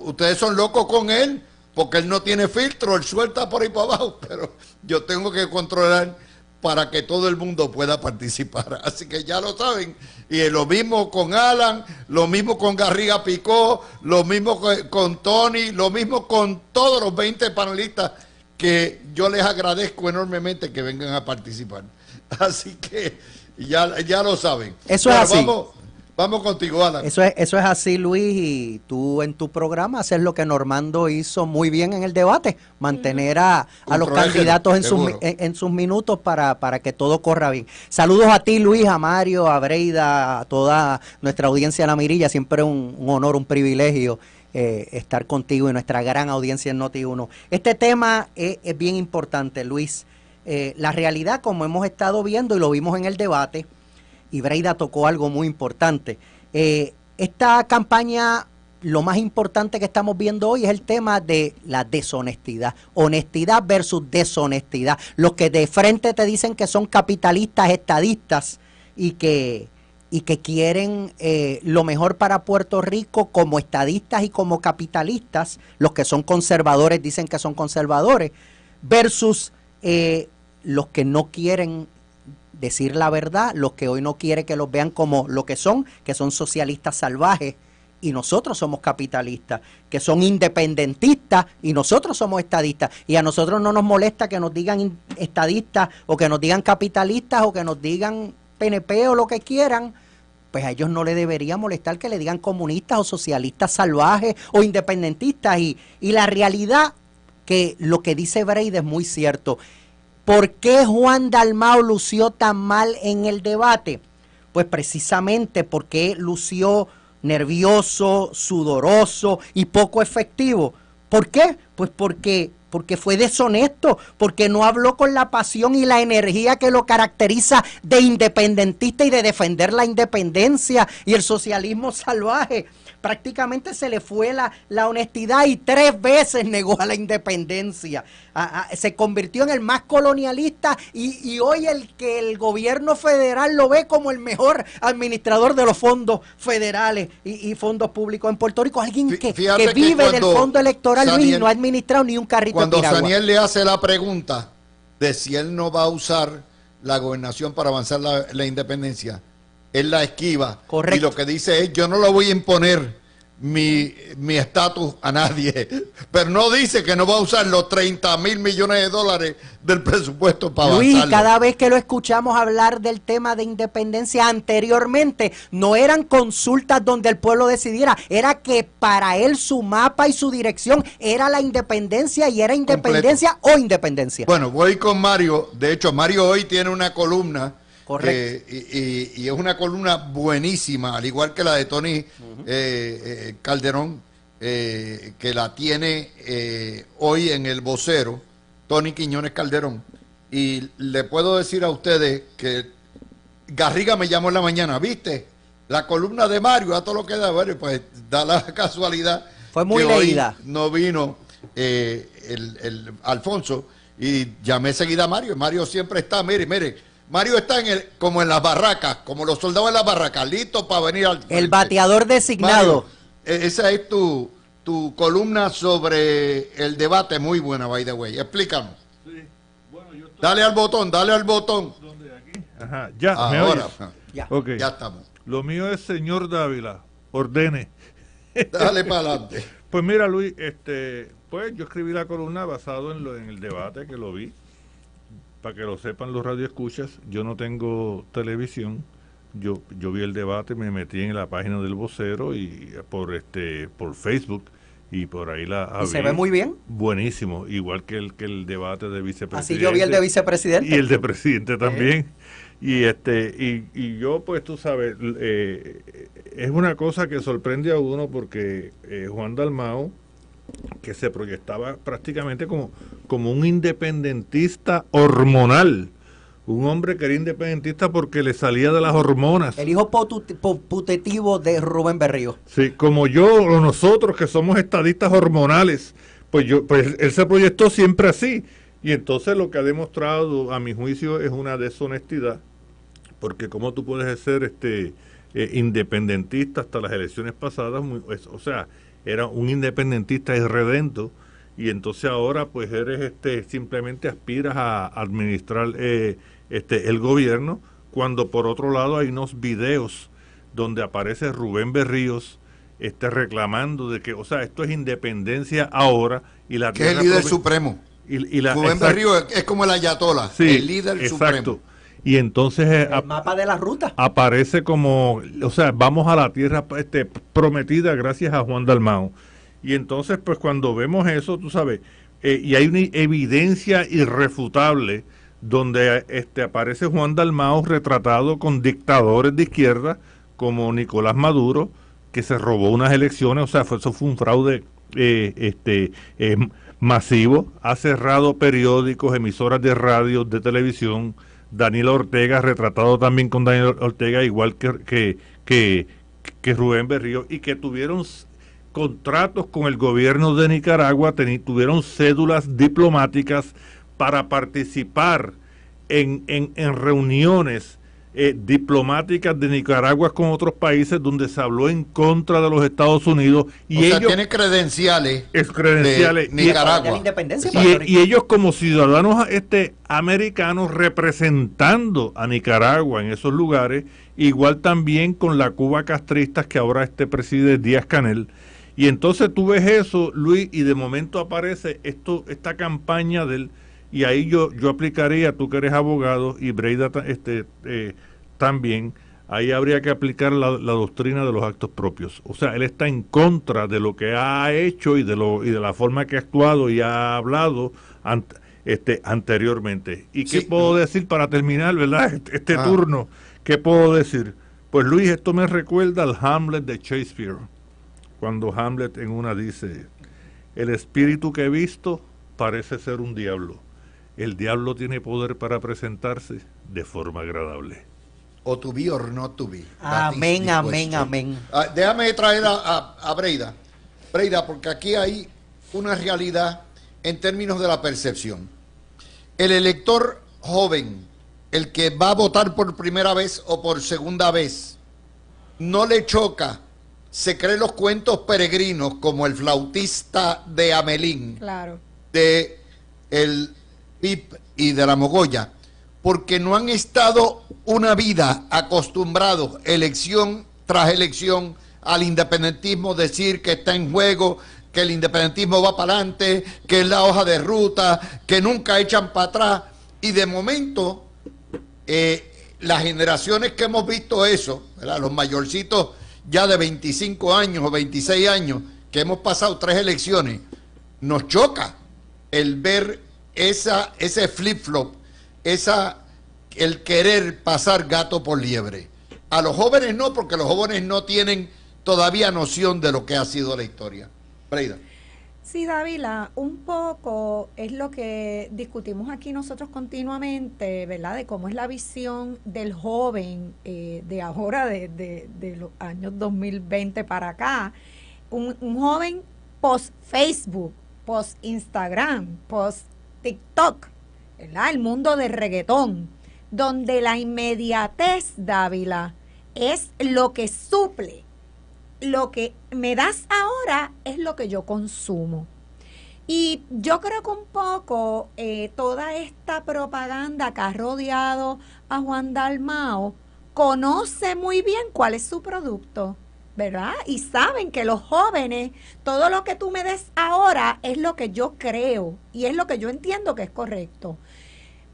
ustedes son locos con él, porque él no tiene filtro, él suelta por ahí para abajo, pero yo tengo que controlar para que todo el mundo pueda participar. Así que ya lo saben. Y lo mismo con Alan, lo mismo con Garriga Picó, lo mismo con Tony, lo mismo con todos los 20 panelistas que yo les agradezco enormemente que vengan a participar. Así que ya, ya lo saben. Eso es así. Vamos, contigo, Alan. Eso es, eso es así, Luis, y tú en tu programa haces lo que Normando hizo muy bien en el debate, mantener a, los candidatos en sus, en, sus minutos para, para que todo corra bien. Saludos a ti, Luis, a Mario, a Breida, a toda nuestra audiencia de la mirilla, siempre un, un honor, un privilegio. Eh, estar contigo y nuestra gran audiencia en Noti1. Este tema es bien importante, Luis. Eh, la realidad como hemos estado viendo y lo vimos en el debate, y Breida tocó algo muy importante. Eh, esta campaña, lo más importante que estamos viendo hoy es el tema de la deshonestidad. Honestidad versus deshonestidad. Los que de frente te dicen que son capitalistas, estadistas y que, y que quieren eh, lo mejor para Puerto Rico como estadistas y como capitalistas. Los que son conservadores dicen que son conservadores. Versus los que no quieren decir la verdad, los que hoy no quieren que los vean como lo que son, que son socialistas salvajes y nosotros somos capitalistas, que son independentistas y nosotros somos estadistas. Y a nosotros no nos molesta que nos digan estadistas o que nos digan capitalistas o que nos digan PNP o lo que quieran. Pues a ellos no le debería molestar que le digan comunistas o socialistas salvajes o independentistas. Y, la realidad que lo que dice Breide es muy cierto. ¿Por qué Juan Dalmao lució tan mal en el debate? Pues precisamente porque lució nervioso, sudoroso y poco efectivo. ¿Por qué? Pues porque, porque fue deshonesto, porque no habló con la pasión y la energía que lo caracteriza de independentista y de defender la independencia y el socialismo salvaje prácticamente se le fue la, honestidad y tres veces negó a la independencia. se convirtió en el más colonialista y, hoy el que el gobierno federal lo ve como el mejor administrador de los fondos federales y, fondos públicos en Puerto Rico. Alguien que, vive del fondo electoral y no ha administrado ni un carrito. Cuando Daniel le hace la pregunta de si él no va a usar la gobernación para avanzar la, la independencia es la esquiva. Y lo que dice es, yo no lo voy a imponer mi estatus a nadie, pero no dice que no va a usar los 30 mil millones de dólares del presupuesto para Luis, cada vez que lo escuchamos hablar del tema de independencia anteriormente, no eran consultas donde el pueblo decidiera, era que para él su mapa y su dirección era la independencia y era independencia o independencia. Bueno, voy con Mario, de hecho Mario hoy tiene una columna Correcto. Eh, y, es una columna buenísima, al igual que la de Tony eh, eh, Calderón, que la tiene hoy en el vocero, Tony Quiñones Calderón. Y le puedo decir a ustedes que Garriga me llamó en la mañana, ¿viste? La columna de Mario, a todo lo que da, bueno, pues da la casualidad. Fue muy leída. Hoy no vino el, el Alfonso y llamé seguida a Mario. Mario siempre está, mire, mire Mario está en el, como en las barracas, como los soldados en las barracas, listo para venir al. El bateador designado. E-, esa es tu, tu columna sobre el debate, muy buena, by the way. Explícanos. Dale al botón, dale al botón. ¿Dónde, aquí? ya, Ahora, ya. estamos. Lo mío es señor Dávila, ordene. Dale para adelante. pues mira, Luis, este, pues yo escribí la columna basado en, lo, en el debate que lo vi para que lo sepan los radioescuchas, yo no tengo televisión. Yo, yo vi el debate, me metí en la página del vocero y eh, por este por Facebook y por ahí la ¿Y se ve muy bien buenísimo igual que el que el debate de vicepresidente así yo vi el de vicepresidente y el de presidente también eh. y este y, yo pues tú sabes eh, es una cosa que sorprende a uno porque Juan Dalmao que se proyectaba prácticamente como, como un independentista hormonal. Un hombre que era independentista porque le salía de las hormonas. El hijo putetivo de Rubén Berrío. Sí, como yo o nosotros que somos estadistas hormonales, pues, yo, pues él se proyectó siempre así. Y entonces lo que ha demostrado, a mi juicio, es una deshonestidad. Porque cómo tú puedes ser este, eh, independentista hasta las elecciones pasadas, o sea, era un independentista irredento y entonces ahora pues eres este simplemente aspiras a administrar eh, este el gobierno cuando por otro lado hay unos videos donde aparece Rubén Berríos este reclamando de que o sea esto es independencia ahora y la que es el líder supremo y, la, Rubén es como el ayatola el líder exacto. supremo y entonces eh, mapa de la ruta aparece como o sea vamos a la tierra este, prometida gracias a Juan Dalmao y entonces pues cuando vemos eso tú sabes eh, y hay una evidencia irrefutable donde este aparece Juan Dalmao retratado con dictadores de izquierda como Nicolás Maduro que se robó unas elecciones o sea fue, eso fue un fraude eh, este masivo ha cerrado periódicos emisoras de radio de televisión Daniel Ortega, retratado también con Daniel Ortega, igual que, que, que, Rubén Berrío, y que tuvieron contratos con el gobierno de Nicaragua, tuvieron cédulas diplomáticas para participar en, en, en reuniones eh, diplomáticas de Nicaragua con otros países donde se habló en contra de los Estados Unidos y ellos sea, tiene credenciales, es Nicaragua y, ellos como ciudadanos este americanos representando a Nicaragua en esos lugares igual también con la Cuba castrista que ahora este preside Díaz Canel y entonces tú ves eso Luis y de momento aparece esto esta campaña del y ahí yo, yo aplicaría, tú que eres abogado y Breida este, eh, también, ahí habría que aplicar la, doctrina de los actos propios. O sea, él está en contra de lo que ha hecho y de, lo, y de la forma que ha actuado y ha hablado este, anteriormente. ¿Y qué puedo decir para terminar, verdad? Ah. Este, este, turno, ¿qué puedo decir? Pues Luis, esto me recuerda al Hamlet de Shakespeare, cuando Hamlet en una dice, el espíritu que he visto parece ser un diablo el diablo tiene poder para presentarse de forma agradable. O to be or not to be. Amén, amén, amén. Ah, déjame traer a, a Breida. Breida, porque aquí hay una realidad en términos de la percepción. El elector joven, el que va a votar por primera vez o por segunda vez, no le choca, se cree los cuentos peregrinos como el flautista de Amelín, claro. de el y de la Mogoya, porque no han estado una vida acostumbrados, elección tras elección, al independentismo decir que está en juego, que el independentismo va para adelante, que es la hoja de ruta, que nunca echan para atrás. Y de momento, eh, las generaciones que hemos visto eso, los mayorcitos ya de 25 años o 26 años, que hemos pasado tres elecciones, nos choca el ver esa, ese flip-flop, esa, el querer pasar gato por liebre. A los jóvenes no, porque los jóvenes no tienen todavía noción de lo que ha sido la historia. Breida. Sí, Dávila, un poco es lo que discutimos aquí nosotros continuamente, ¿verdad? De cómo es la visión del joven eh, de ahora, de, de, de, los años 2020 para acá. Un, un joven post-Facebook, post-Instagram, post TikTok, El mundo de reggaetón, donde la inmediatez, Dávila, es lo que suple. Lo que me das ahora es lo que yo consumo. Y yo creo que un poco eh, toda esta propaganda que ha rodeado a Juan Dalmao conoce muy bien cuál es su producto. ¿verdad? Y saben que los jóvenes, todo lo que tú me des ahora es lo que yo creo y es lo que yo entiendo que es correcto.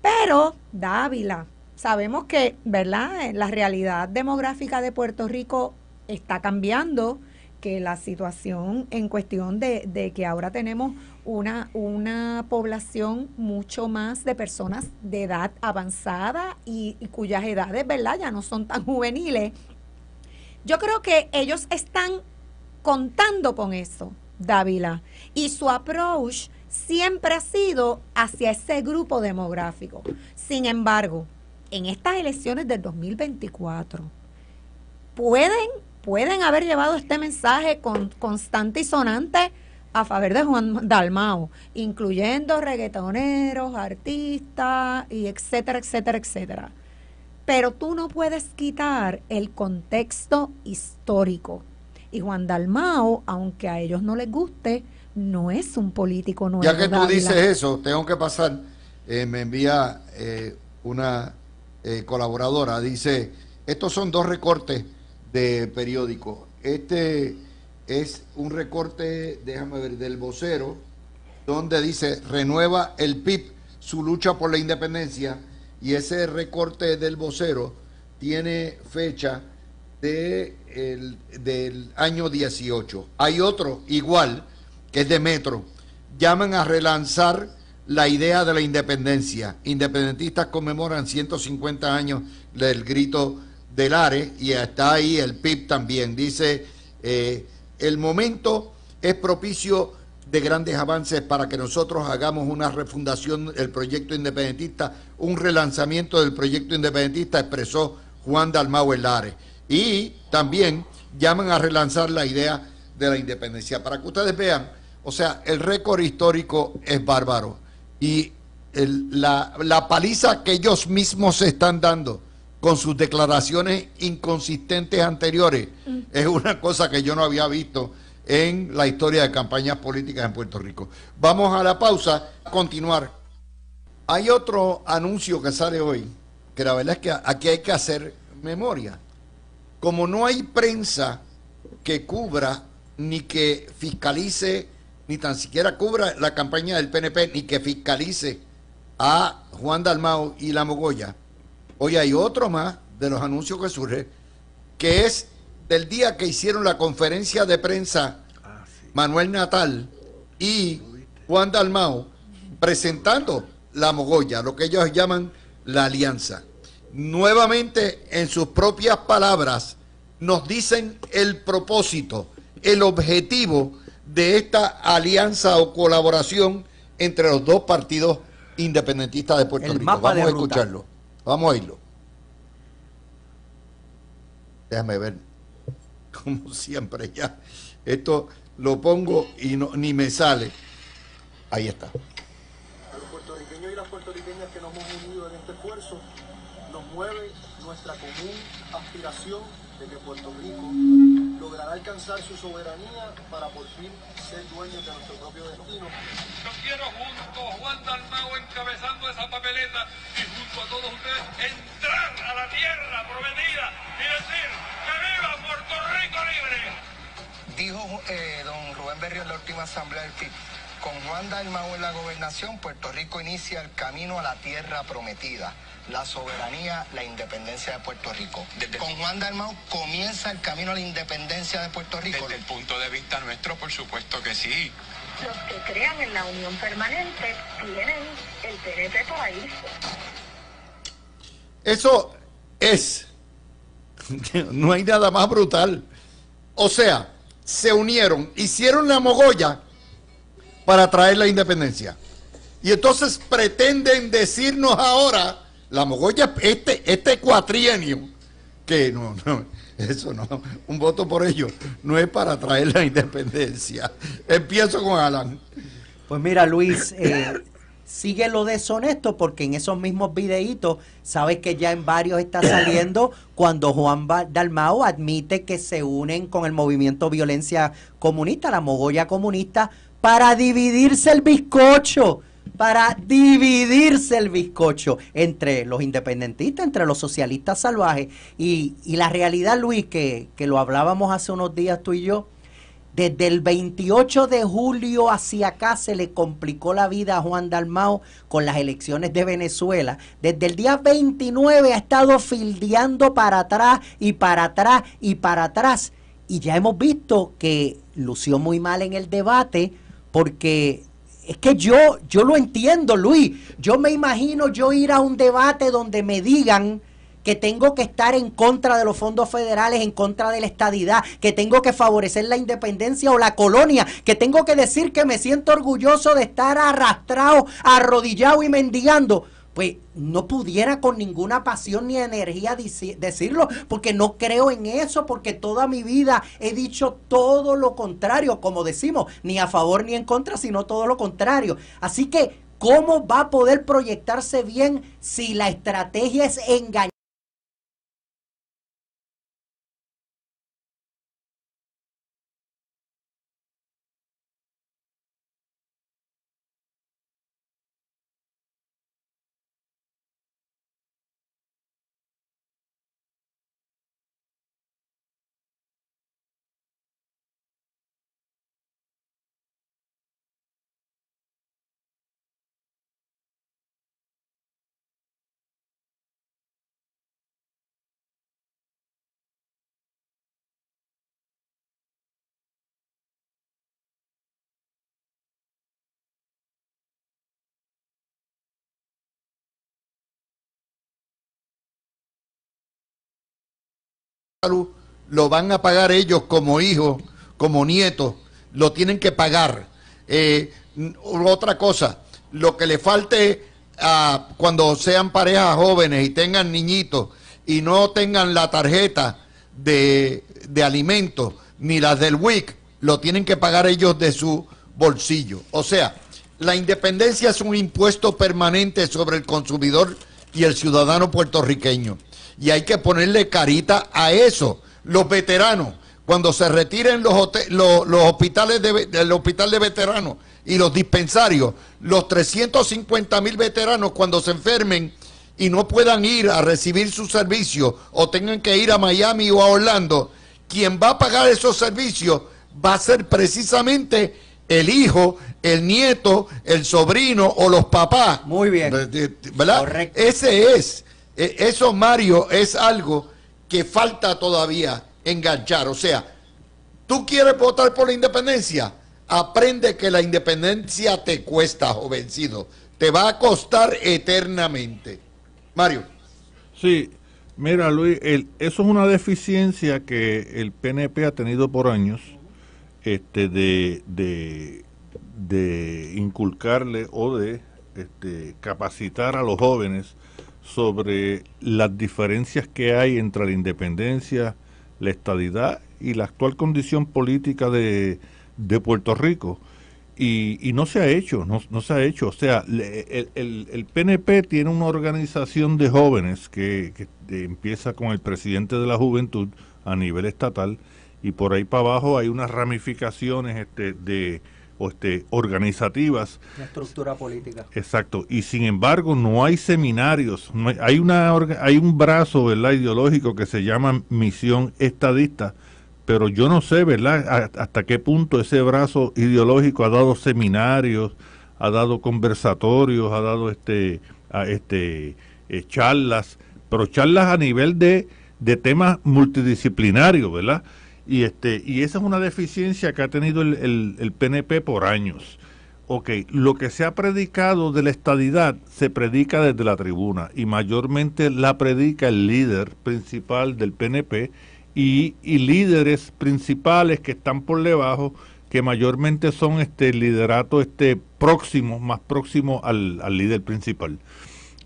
Pero, Dávila, sabemos que, ¿verdad? Eh, la realidad demográfica de Puerto Rico está cambiando, que la situación en cuestión de, que ahora tenemos una, una población mucho más de personas de edad avanzada y, y cuyas edades, ¿verdad? Ya no son tan juveniles yo creo que ellos están contando con eso, Dávila, y su approach siempre ha sido hacia ese grupo demográfico. Sin embargo, en estas elecciones del 2024, pueden, pueden haber llevado este mensaje con, constante y sonante a favor de Juan Dalmao, incluyendo reggaetoneros, artistas, y etcétera, etcétera, etcétera. Pero tú no puedes quitar el contexto histórico. Y Juan Dalmao, aunque a ellos no les guste, no es un político nuevo. Ya que tú dices eso, tengo que pasar. Eh, me envía eh, una eh, colaboradora, dice, estos son dos recortes de periódico. Este es un recorte, déjame ver, del vocero, donde dice, renueva el PIB, su lucha por la independencia y ese recorte del vocero tiene fecha del año 18. Hay otro igual, que es de Metro. Llaman a relanzar la idea de la independencia. Independentistas conmemoran 150 años del grito del Ares y está ahí el PIB también. Dice, eh, el momento es propicio de grandes avances para que nosotros hagamos una refundación del proyecto independentista, un relanzamiento del proyecto independentista, expresó Juan Dalmau Lares. Y también llaman a relanzar la idea de la independencia. Para que ustedes vean, o sea, el récord histórico es bárbaro. Y la, la paliza que ellos mismos se están dando con sus declaraciones inconsistentes anteriores mm. es una cosa que yo no había visto en la historia de campañas políticas en Puerto Rico. Vamos a la pausa, continuar. Hay otro anuncio que sale hoy, que la verdad es que aquí hay que hacer memoria. Como no hay prensa que cubra ni que fiscalice, ni tan siquiera cubra la campaña del PNP, ni que fiscalice a Juan Dalmau y la Mogoya. Hoy hay otro más de los anuncios que surge, que es del día que hicieron la conferencia de prensa Manuel Natal y Juan Dalmao presentando la mogolla, lo que ellos llaman la alianza. Nuevamente, en sus propias palabras, nos dicen el propósito, el objetivo de esta alianza o colaboración entre los dos partidos independentistas de Puerto Rico. Vamos a escucharlo, vamos a oírlo. Déjame ver como siempre ya. Esto lo pongo y no, ni me sale. Ahí está. A los puertorriqueños y las puertorriqueñas que nos hemos unido en este esfuerzo, nos mueve nuestra común aspiración de que Puerto Rico logrará alcanzar su soberanía para por fin ser dueños de nuestro propio destino. Yo quiero junto Juan Dalmao encabezando esa papeleta dijo eh, don Rubén Berrio en la última asamblea del PIB, con Juan Dalmau en la gobernación, Puerto Rico inicia el camino a la tierra prometida, la soberanía, la independencia de Puerto Rico. con Juan Dalmau comienza el camino a la independencia de Puerto Rico. Desde el punto de vista nuestro, por supuesto que sí. Los que crean en la unión permanente tienen el PNP país. Eso es. No hay nada más brutal. O sea, se unieron, hicieron la mogolla para traer la independencia. Y entonces pretenden decirnos ahora, la mogolla, este, este cuatrienio, que no, no, eso no, un voto por ellos, no es para traer la independencia. Empiezo con Alan. Pues mira, Luis, eh, sigue lo deshonesto porque en esos mismos videitos sabes que ya en varios está saliendo cuando Juan Dalmao admite que se unen con el movimiento violencia comunista, la mogolla comunista, para dividirse el bizcocho, para dividirse el bizcocho entre los independentistas, entre los socialistas salvajes. Y, la realidad, Luis, que, que lo hablábamos hace unos días tú y yo, desde el 28 de julio hacia acá se le complicó la vida a Juan Dalmao con las elecciones de Venezuela. Desde el día 29 ha estado fildeando para atrás y para atrás y para atrás. Y ya hemos visto que lució muy mal en el debate porque es que yo, yo lo entiendo, Luis. Yo me imagino yo ir a un debate donde me digan que tengo que estar en contra de los fondos federales, en contra de la estadidad, que tengo que favorecer la independencia o la colonia, que tengo que decir que me siento orgulloso de estar arrastrado, arrodillado y mendigando. Pues no pudiera con ninguna pasión ni energía decirlo, porque no creo en eso, porque toda mi vida he dicho todo lo contrario, como decimos, ni a favor ni en contra, sino todo lo contrario. Así que, ¿cómo va a poder proyectarse bien si la estrategia es engañar? lo van a pagar ellos como hijos, como nietos, lo tienen que pagar. Eh, otra cosa, lo que le falte a, cuando sean parejas jóvenes y tengan niñitos y no tengan la tarjeta de, de alimentos ni las del WIC, lo tienen que pagar ellos de su bolsillo. O sea, la independencia es un impuesto permanente sobre el consumidor y el ciudadano puertorriqueño y hay que ponerle carita a eso. Los veteranos, cuando se retiren los, los, hospitales de, hospital de veteranos y los dispensarios, los 350 mil veteranos cuando se enfermen y no puedan ir a recibir su servicio o tengan que ir a Miami o a Orlando, quien va a pagar esos servicios va a ser precisamente el hijo, el nieto, el sobrino o los papás. Muy bien. ¿Verdad? Ese es. E, eso, Mario, es algo que falta todavía enganchar. O sea, tú quieres votar por la independencia, aprende que la independencia te cuesta, jovencito. Te va a costar eternamente. Mario. Sí, mira Luis, eso es una deficiencia que el PNP ha tenido por años este, de, inculcarle o de este, capacitar a los jóvenes sobre las diferencias que hay entre la independencia, la estadidad y la actual condición política de, de Puerto Rico. Y, y, no se ha hecho, no, no se ha hecho. O sea, el, el, el, PNP tiene una organización de jóvenes que, que empieza con el presidente de la juventud a nivel estatal y por ahí para abajo hay unas ramificaciones este, de, este, organizativas. La estructura política. Exacto. Y sin embargo, no hay seminarios. No hay, una, hay un brazo ¿verdad? ideológico que se llama Misión Estadista, pero yo no sé ¿verdad? hasta qué punto ese brazo ideológico ha dado seminarios, ha dado conversatorios, ha dado este, este, eh, charlas, pero charlas a nivel de, de temas multidisciplinarios, ¿verdad? Y, este, y esa es una deficiencia que ha tenido el, el, el PNP por años. Ok, lo que se ha predicado de la estadidad se predica desde la tribuna y mayormente la predica el líder principal del PNP y, y líderes principales que están por debajo, que mayormente son este liderato este próximo, más próximo al, al líder principal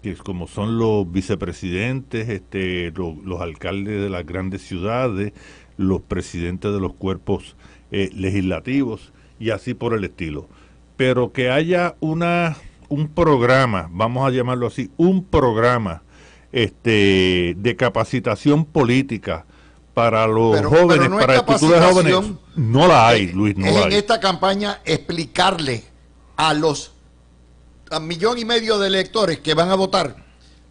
es como son los vicepresidentes, este, los alcaldes de las grandes ciudades, los presidentes de los cuerpos eh, legislativos y así por el estilo. Pero que haya una un programa, vamos a llamarlo así, un programa este de capacitación política para los jóvenes, no para estructuras jóvenes, no la hay, eh, Luis, no es en esta campaña explicarle a los a millón y medio de electores que van a votar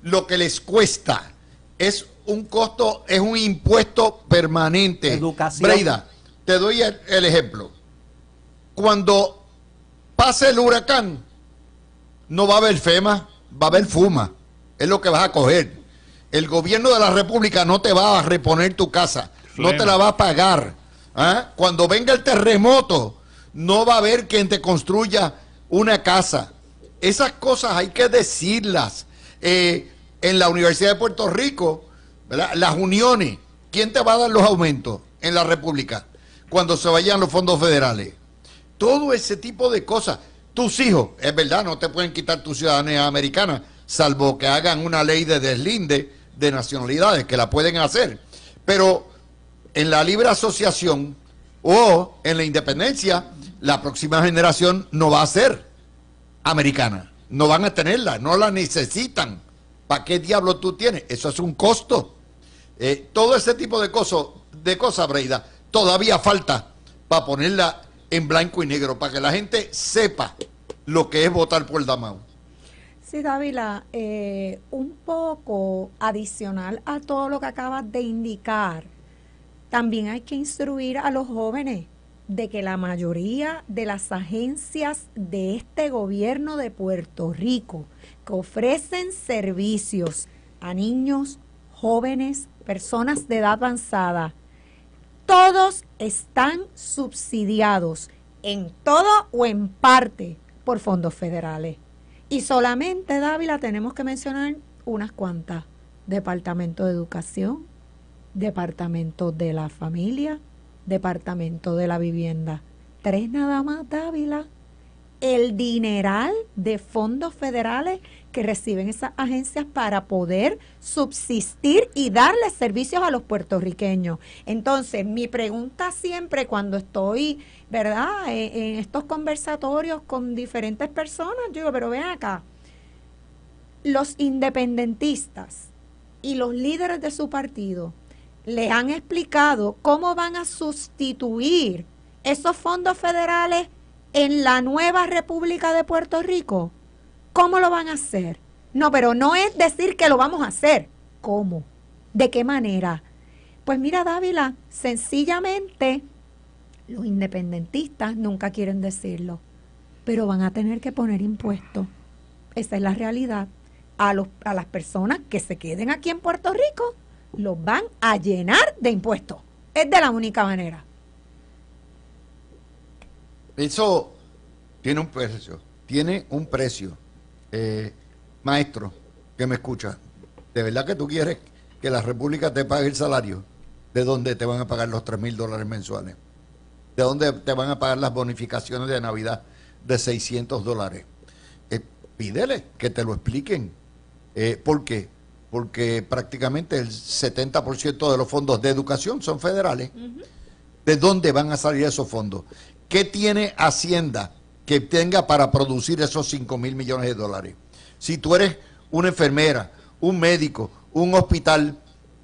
lo que les cuesta es un costo, es un impuesto permanente. Educación. Breida, te doy el, ejemplo. Cuando pase el huracán, no va a haber FEMA, va a haber FUMA. Es lo que vas a coger. El gobierno de la República no te va a reponer tu casa, no te la va a pagar. ¿ah? Cuando venga el terremoto, no va a haber quien te construya una casa. Esas cosas hay que decirlas. Eh, en la Universidad de Puerto Rico, las uniones, ¿quién te va a dar los aumentos en la República cuando se vayan los fondos federales? Todo ese tipo de cosas. Tus hijos, es verdad, no te pueden quitar tu ciudadanía americana, salvo que hagan una ley de deslinde de nacionalidades, que la pueden hacer. Pero en la libre asociación o en la independencia, la próxima generación no va a ser americana. No van a tenerla, no la necesitan. ¿Para qué diablo tú tienes? Eso es un costo. Eh, todo ese tipo de cosas, de cosas, Breida, todavía falta para ponerla en blanco y negro, para que la gente sepa lo que es votar por el Damao. Sí, Dávila, eh, un poco adicional a todo lo que acabas de indicar, también hay que instruir a los jóvenes de que la mayoría de las agencias de este gobierno de Puerto Rico que ofrecen servicios a niños, jóvenes, personas de edad avanzada, todos están subsidiados en todo o en parte por fondos federales. Y solamente, Dávila, tenemos que mencionar unas cuantas. Departamento de Educación, Departamento de la Familia, Departamento de la Vivienda. Tres nada más, Dávila el dineral de fondos federales que reciben esas agencias para poder subsistir y darles servicios a los puertorriqueños. Entonces, mi pregunta siempre cuando estoy, ¿verdad?, e, en, estos conversatorios con diferentes personas, yo digo, pero ven acá, los independentistas y los líderes de su partido le han explicado cómo van a sustituir esos fondos federales en la nueva República de Puerto Rico? ¿Cómo lo van a hacer? No, pero no es decir que lo vamos a hacer. ¿Cómo? ¿De qué manera? Pues mira, Dávila, sencillamente los independentistas nunca quieren decirlo, pero van a tener que poner impuestos. Esa es la realidad. A, a las personas que se queden aquí en Puerto Rico, los van a llenar de impuestos. Es de la única manera. Eso tiene un precio, tiene un precio. Eh, maestro, que me escucha, ¿de verdad que tú quieres que la República te pague el salario? ¿De dónde te van a pagar los 3 mil dólares mensuales? ¿De dónde te van a pagar las bonificaciones de Navidad de 600 dólares? Eh, pídele que te lo expliquen. Eh, ¿Por qué? Porque prácticamente el 70% de los fondos de educación son federales. ¿De dónde van a salir esos fondos? ¿Qué tiene Hacienda que tenga para producir esos 5 mil millones de dólares? Si tú eres una enfermera, un médico, un hospital,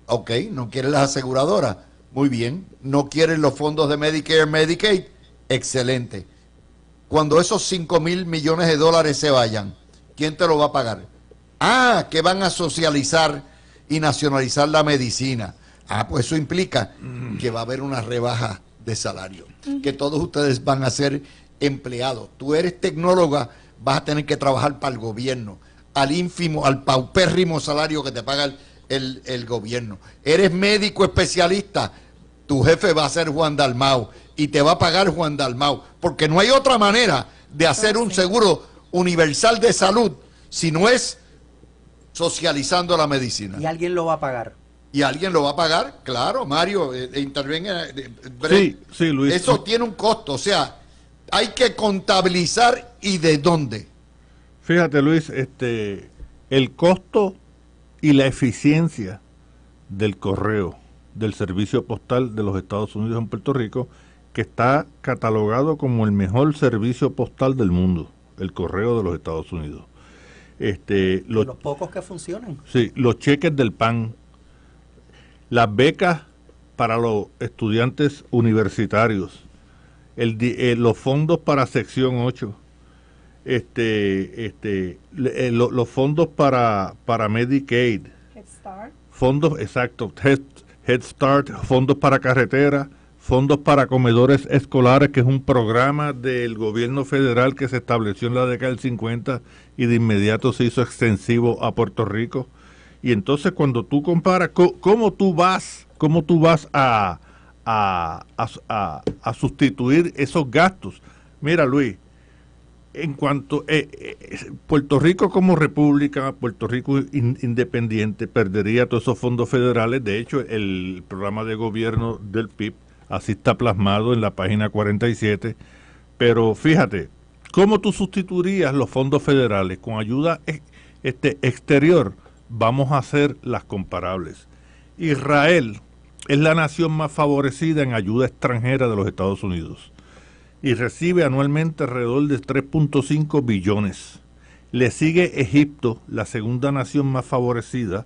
ok, no quieres las aseguradoras, muy bien, no quieres los fondos de Medicare, Medicaid, excelente. Cuando esos 5 mil millones de dólares se vayan, ¿quién te lo va a pagar? Ah, que van a socializar y nacionalizar la medicina. Ah, pues eso implica que va a haber una rebaja de salario, que todos ustedes van a ser empleados. Tú eres tecnóloga, vas a tener que trabajar para el gobierno, al ínfimo, al paupérrimo salario que te paga el, el, el gobierno. Eres médico especialista, tu jefe va a ser Juan Dalmau y te va a pagar Juan Dalmau, porque no hay otra manera de hacer un ah, seguro universal de salud si no es socializando la medicina. Y alguien lo va a pagar. ¿Y alguien lo va a pagar? Claro, Mario, interviene. Eh, eh, intervenga. Eh, sí, sí, Luis. Eso tiene un costo, o sea, hay que contabilizar y de dónde. Fíjate, Luis, este, el costo y la eficiencia del correo, del servicio postal de los Estados Unidos en Puerto Rico, que está catalogado como el mejor servicio postal del mundo, el correo de los Estados Unidos. Este, los, los pocos que funcionan. Sí, los cheques del PAN, las becas para los estudiantes universitarios, eh, los fondos para sección 8, este, este eh, los fondos para, para Medicaid, fondos, exacto, Start, fondos para carretera, fondos para comedores escolares, que es un programa del gobierno federal que se estableció en la década del 50 y de inmediato se hizo extensivo a Puerto Rico y entonces cuando tú comparas, ¿cómo tú vas, cómo tú vas a, a, sustituir esos gastos? Mira, Luis, en cuanto eh, eh Puerto Rico como república, Puerto Rico independiente, perdería todos esos fondos federales. De hecho, el programa de gobierno del PIB así está plasmado en la página 47. Pero fíjate, ¿cómo tú sustituirías los fondos federales con ayuda eh, este, exterior? vamos a hacer las comparables. Israel es la nación más favorecida en ayuda extranjera de los Estados Unidos y recibe anualmente alrededor de 3.5 billones. Le sigue Egipto, la segunda nación más favorecida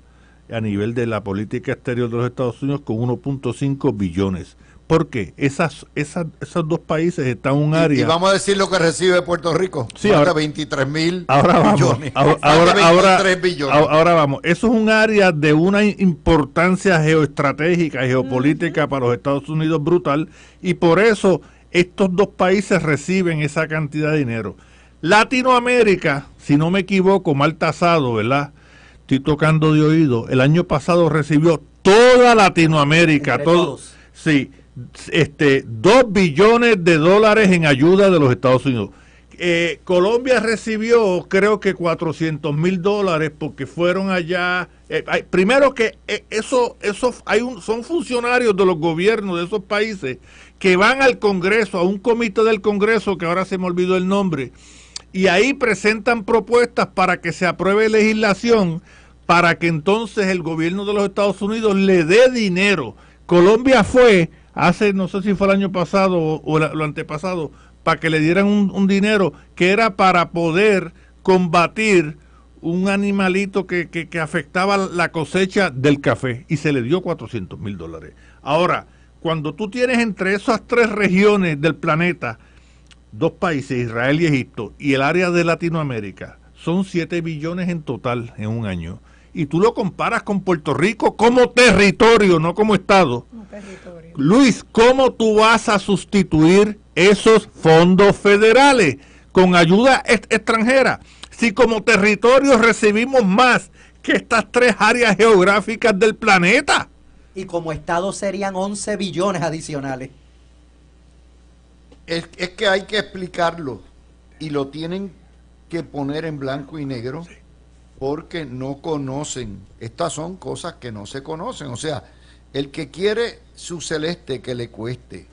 a nivel de la política exterior de los Estados Unidos, con 1.5 billones. Porque esas, esos dos países están en un área. Y, vamos a decir lo que recibe Puerto Rico. Sí, ahora, 23 mil ahora vamos, millones. Ahora, ahora, billones. ahora, vamos. Eso es un área de una importancia geoestratégica, geopolítica para los Estados Unidos brutal. Y por eso estos dos países reciben esa cantidad de dinero. Latinoamérica, si no me equivoco, mal tasado, ¿verdad? Estoy tocando de oído. El año pasado recibió toda Latinoamérica. todos. Sí este, 2 billones de dólares en ayuda de los Estados Unidos. Eh, Colombia recibió creo que 400 mil dólares porque fueron allá. Eh, primero que eh, eso, eso hay son funcionarios de los gobiernos de esos países que van al Congreso, a un comité del Congreso que ahora se me olvidó el nombre, y ahí presentan propuestas para que se apruebe legislación para que entonces el gobierno de los Estados Unidos le dé dinero. Colombia fue hace, no sé si fue el año pasado o, lo antepasado, para que le dieran un, dinero que era para poder combatir un animalito que, que, que afectaba la cosecha del café y se le dio 400 mil dólares. Ahora, cuando tú tienes entre esas tres regiones del planeta, dos países, Israel y Egipto, y el área de Latinoamérica, son 7 billones en total en un año y tú lo comparas con Puerto Rico como territorio, no como Estado. Luis, ¿cómo tú vas a sustituir esos fondos federales con ayuda extranjera? Si como territorio recibimos más que estas tres áreas geográficas del planeta. Y como Estado serían 11 billones adicionales. Es, que hay que explicarlo y lo tienen que poner en blanco y negro porque no conocen. Estas son cosas que no se conocen. O sea, el que quiere su celeste que le cueste,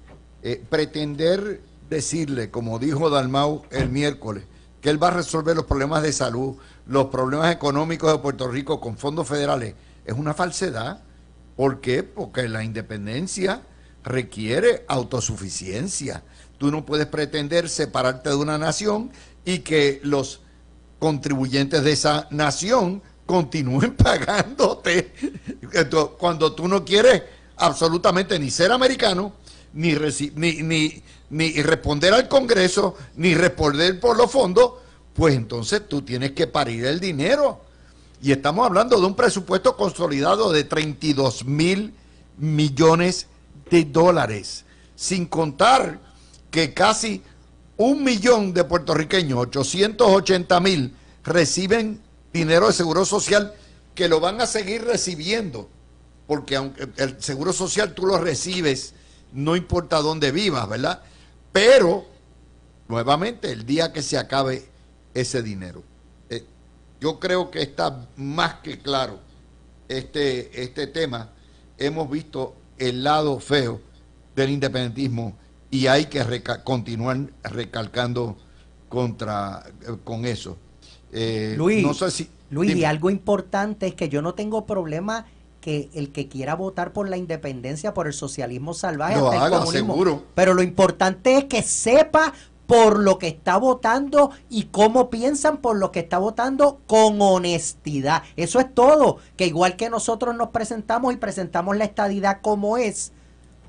eh, pretender decirle, como dijo Dalmau el miércoles, que él va a resolver los problemas de salud, los problemas económicos de Puerto Rico con fondos federales, es una falsedad. ¿Por qué? Porque la independencia requiere autosuficiencia. Tú no puedes pretender separarte de una nación y que los contribuyentes de esa nación continúen pagándote cuando tú no quieres absolutamente ni ser americano, ni, ni, ni, ni responder al Congreso, ni responder por los fondos, pues entonces tú tienes que parir el dinero. Y estamos hablando de un presupuesto consolidado de 32 mil millones de dólares, sin contar que casi un millón de puertorriqueños, 880 mil, reciben dinero de seguro social que lo van a seguir recibiendo, porque aunque el seguro social tú lo recibes, no importa dónde vivas, ¿verdad? Pero, nuevamente, el día que se acabe ese dinero. Eh, yo creo que está más que claro este, este tema. Hemos visto el lado feo del independentismo y hay que continuar recalcando contra, con eso. Eh, Luis, Luis y algo importante es que yo no tengo problema que el que quiera votar por la independencia, por el socialismo salvaje, lo seguro. Pero lo importante es que sepa por lo que está votando y cómo piensan por lo que está votando con honestidad. Eso es todo. Que igual que nosotros nos presentamos y presentamos la estadidad como es,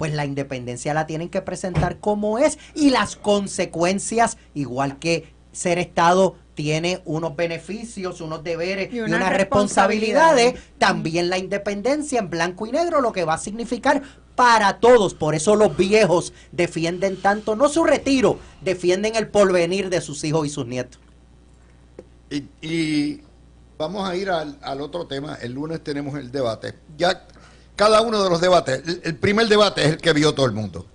pues la independencia la tienen que presentar como es y las consecuencias, igual que ser Estado tiene unos beneficios, unos deberes y, unas responsabilidades, también la independencia en blanco y negro, lo que va a significar para todos. Por eso los viejos defienden tanto, no su retiro, defienden el porvenir de sus hijos y sus nietos. Y, vamos a ir al, otro tema. El lunes tenemos el debate. Ya cada uno de los debates. El, primer debate es el que vio todo el mundo.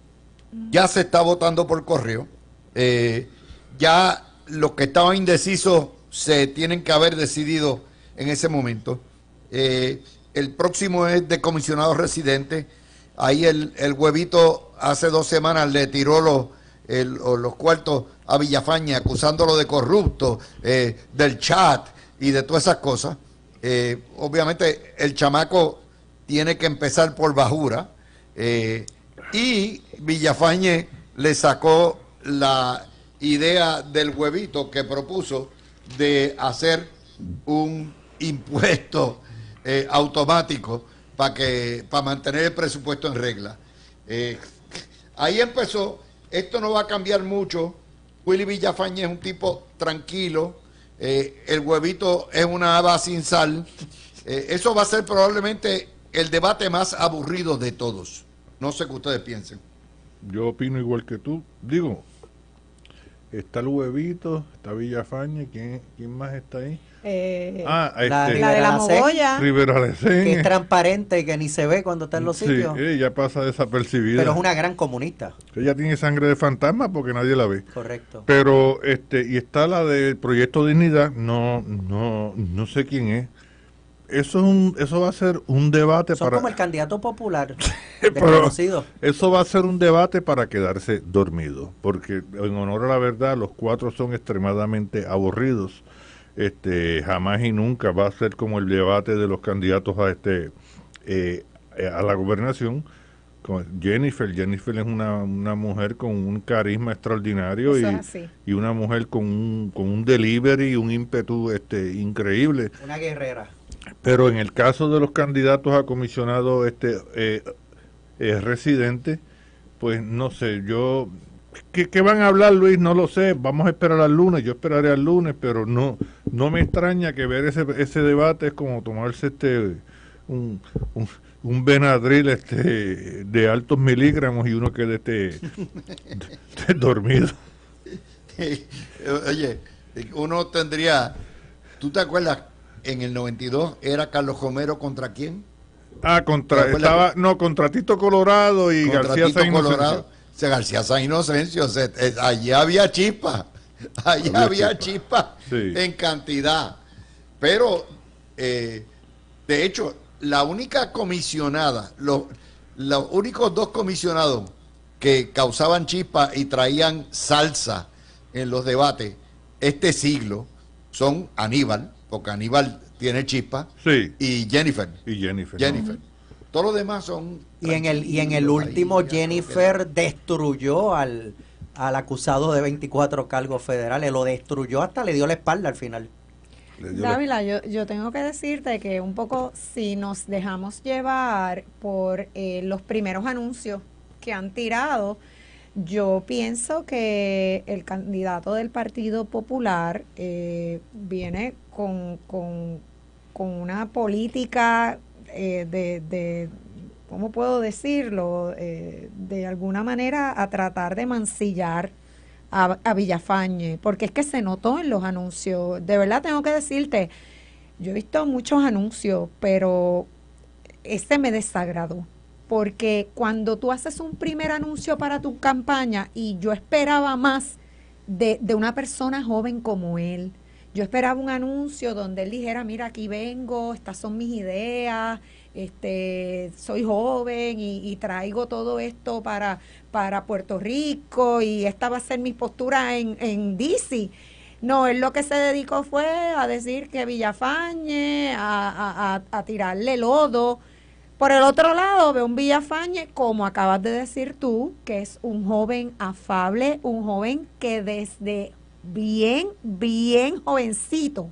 Ya se está votando por correo. Eh, ya los que estaban indecisos se tienen que haber decidido en ese momento. Eh, el próximo es de comisionado residente, Ahí el, huevito hace dos semanas le tiró los, los cuartos a Villafaña acusándolo de corrupto, eh, del chat y de todas esas cosas. obviamente el chamaco tiene que empezar por Bajura. Eh, y Villafañe le sacó la idea del huevito que propuso de hacer un impuesto eh, automático para que para mantener el presupuesto en regla. Eh, ahí empezó. Esto no va a cambiar mucho. Willy Villafañe es un tipo tranquilo. el huevito es una haba sin sal. eso va a ser probablemente el debate más aburrido de todos. No sé qué ustedes piensen. Yo opino igual que tú. Digo, está el huevito, está Villafaña, ¿quién, quién más está ahí? Eh, ah, este, la, de la Mogoya, que es transparente y que ni se ve cuando está en los sí, sitios. Eh, pasa desapercibida. Pero es una gran comunista. Ella tiene sangre de fantasma porque nadie la ve. Correcto. Pero este y está la del proyecto Dignidad, no no no sé quién es eso, es un, eso va a ser un debate Son para... como el candidato popular desconocido. eso va a ser un debate para quedarse dormido, porque en honor a la verdad los cuatro son extremadamente aburridos. Este, jamás y nunca va a ser como el debate de los candidatos a este eh, eh, a la gobernación Jennifer. Jennifer es una, una mujer con un carisma extraordinario y, una mujer con un, con un delivery, un ímpetu este increíble. Una guerrera. Pero en el caso de los candidatos a comisionado este, eh, eh residente, pues no sé, yo... ¿qué, van a hablar, Luis? No lo sé. Vamos a esperar al lunes. Yo esperaré al lunes, pero no no me extraña que ver ese, ese debate es como tomarse este un, un, un este, de altos miligramos y uno quede este, dormido. Oye, uno tendría... ¿Tú te acuerdas en el 92 era Carlos Romero contra quién? Ah, contra, no, contra Tito Colorado y García San Colorado, Se García San Inocencio, eh, Allí había chispa, Allí había, chispa, en cantidad. Pero, eh, de hecho, la única comisionada, los, los únicos dos comisionados que causaban chispa y traían salsa en los debates este siglo son Aníbal porque Aníbal tiene chispa. Y Jennifer. Y Jennifer. Jennifer. demás son. Y en el, y en el último, Jennifer destruyó al, acusado de 24 cargos federales. Lo destruyó hasta le dio la espalda al final. Dávila, yo, yo tengo que decirte que un poco si nos dejamos llevar por eh, los primeros anuncios que han tirado, yo pienso que el candidato del Partido Popular eh, viene con, con, una política eh, de, ¿cómo puedo decirlo? Eh, de alguna manera a tratar de mancillar a, a Villafañe, porque es que se notó en los anuncios. De verdad tengo que decirte, yo he visto muchos anuncios, pero este me desagradó porque cuando tú haces un primer anuncio para tu campaña y yo esperaba más de, de una persona joven como él, yo esperaba un anuncio donde él dijera, mira, aquí vengo, estas son mis ideas, este, soy joven y, traigo todo esto para, Puerto Rico y esta va a ser mi postura en, en DC. No, él lo que se dedicó fue a decir que Villafañe, a tirarle lodo, por el otro lado, veo un Villafañe, como acabas de decir tú, que es un joven afable, un joven que desde bien, bien jovencito,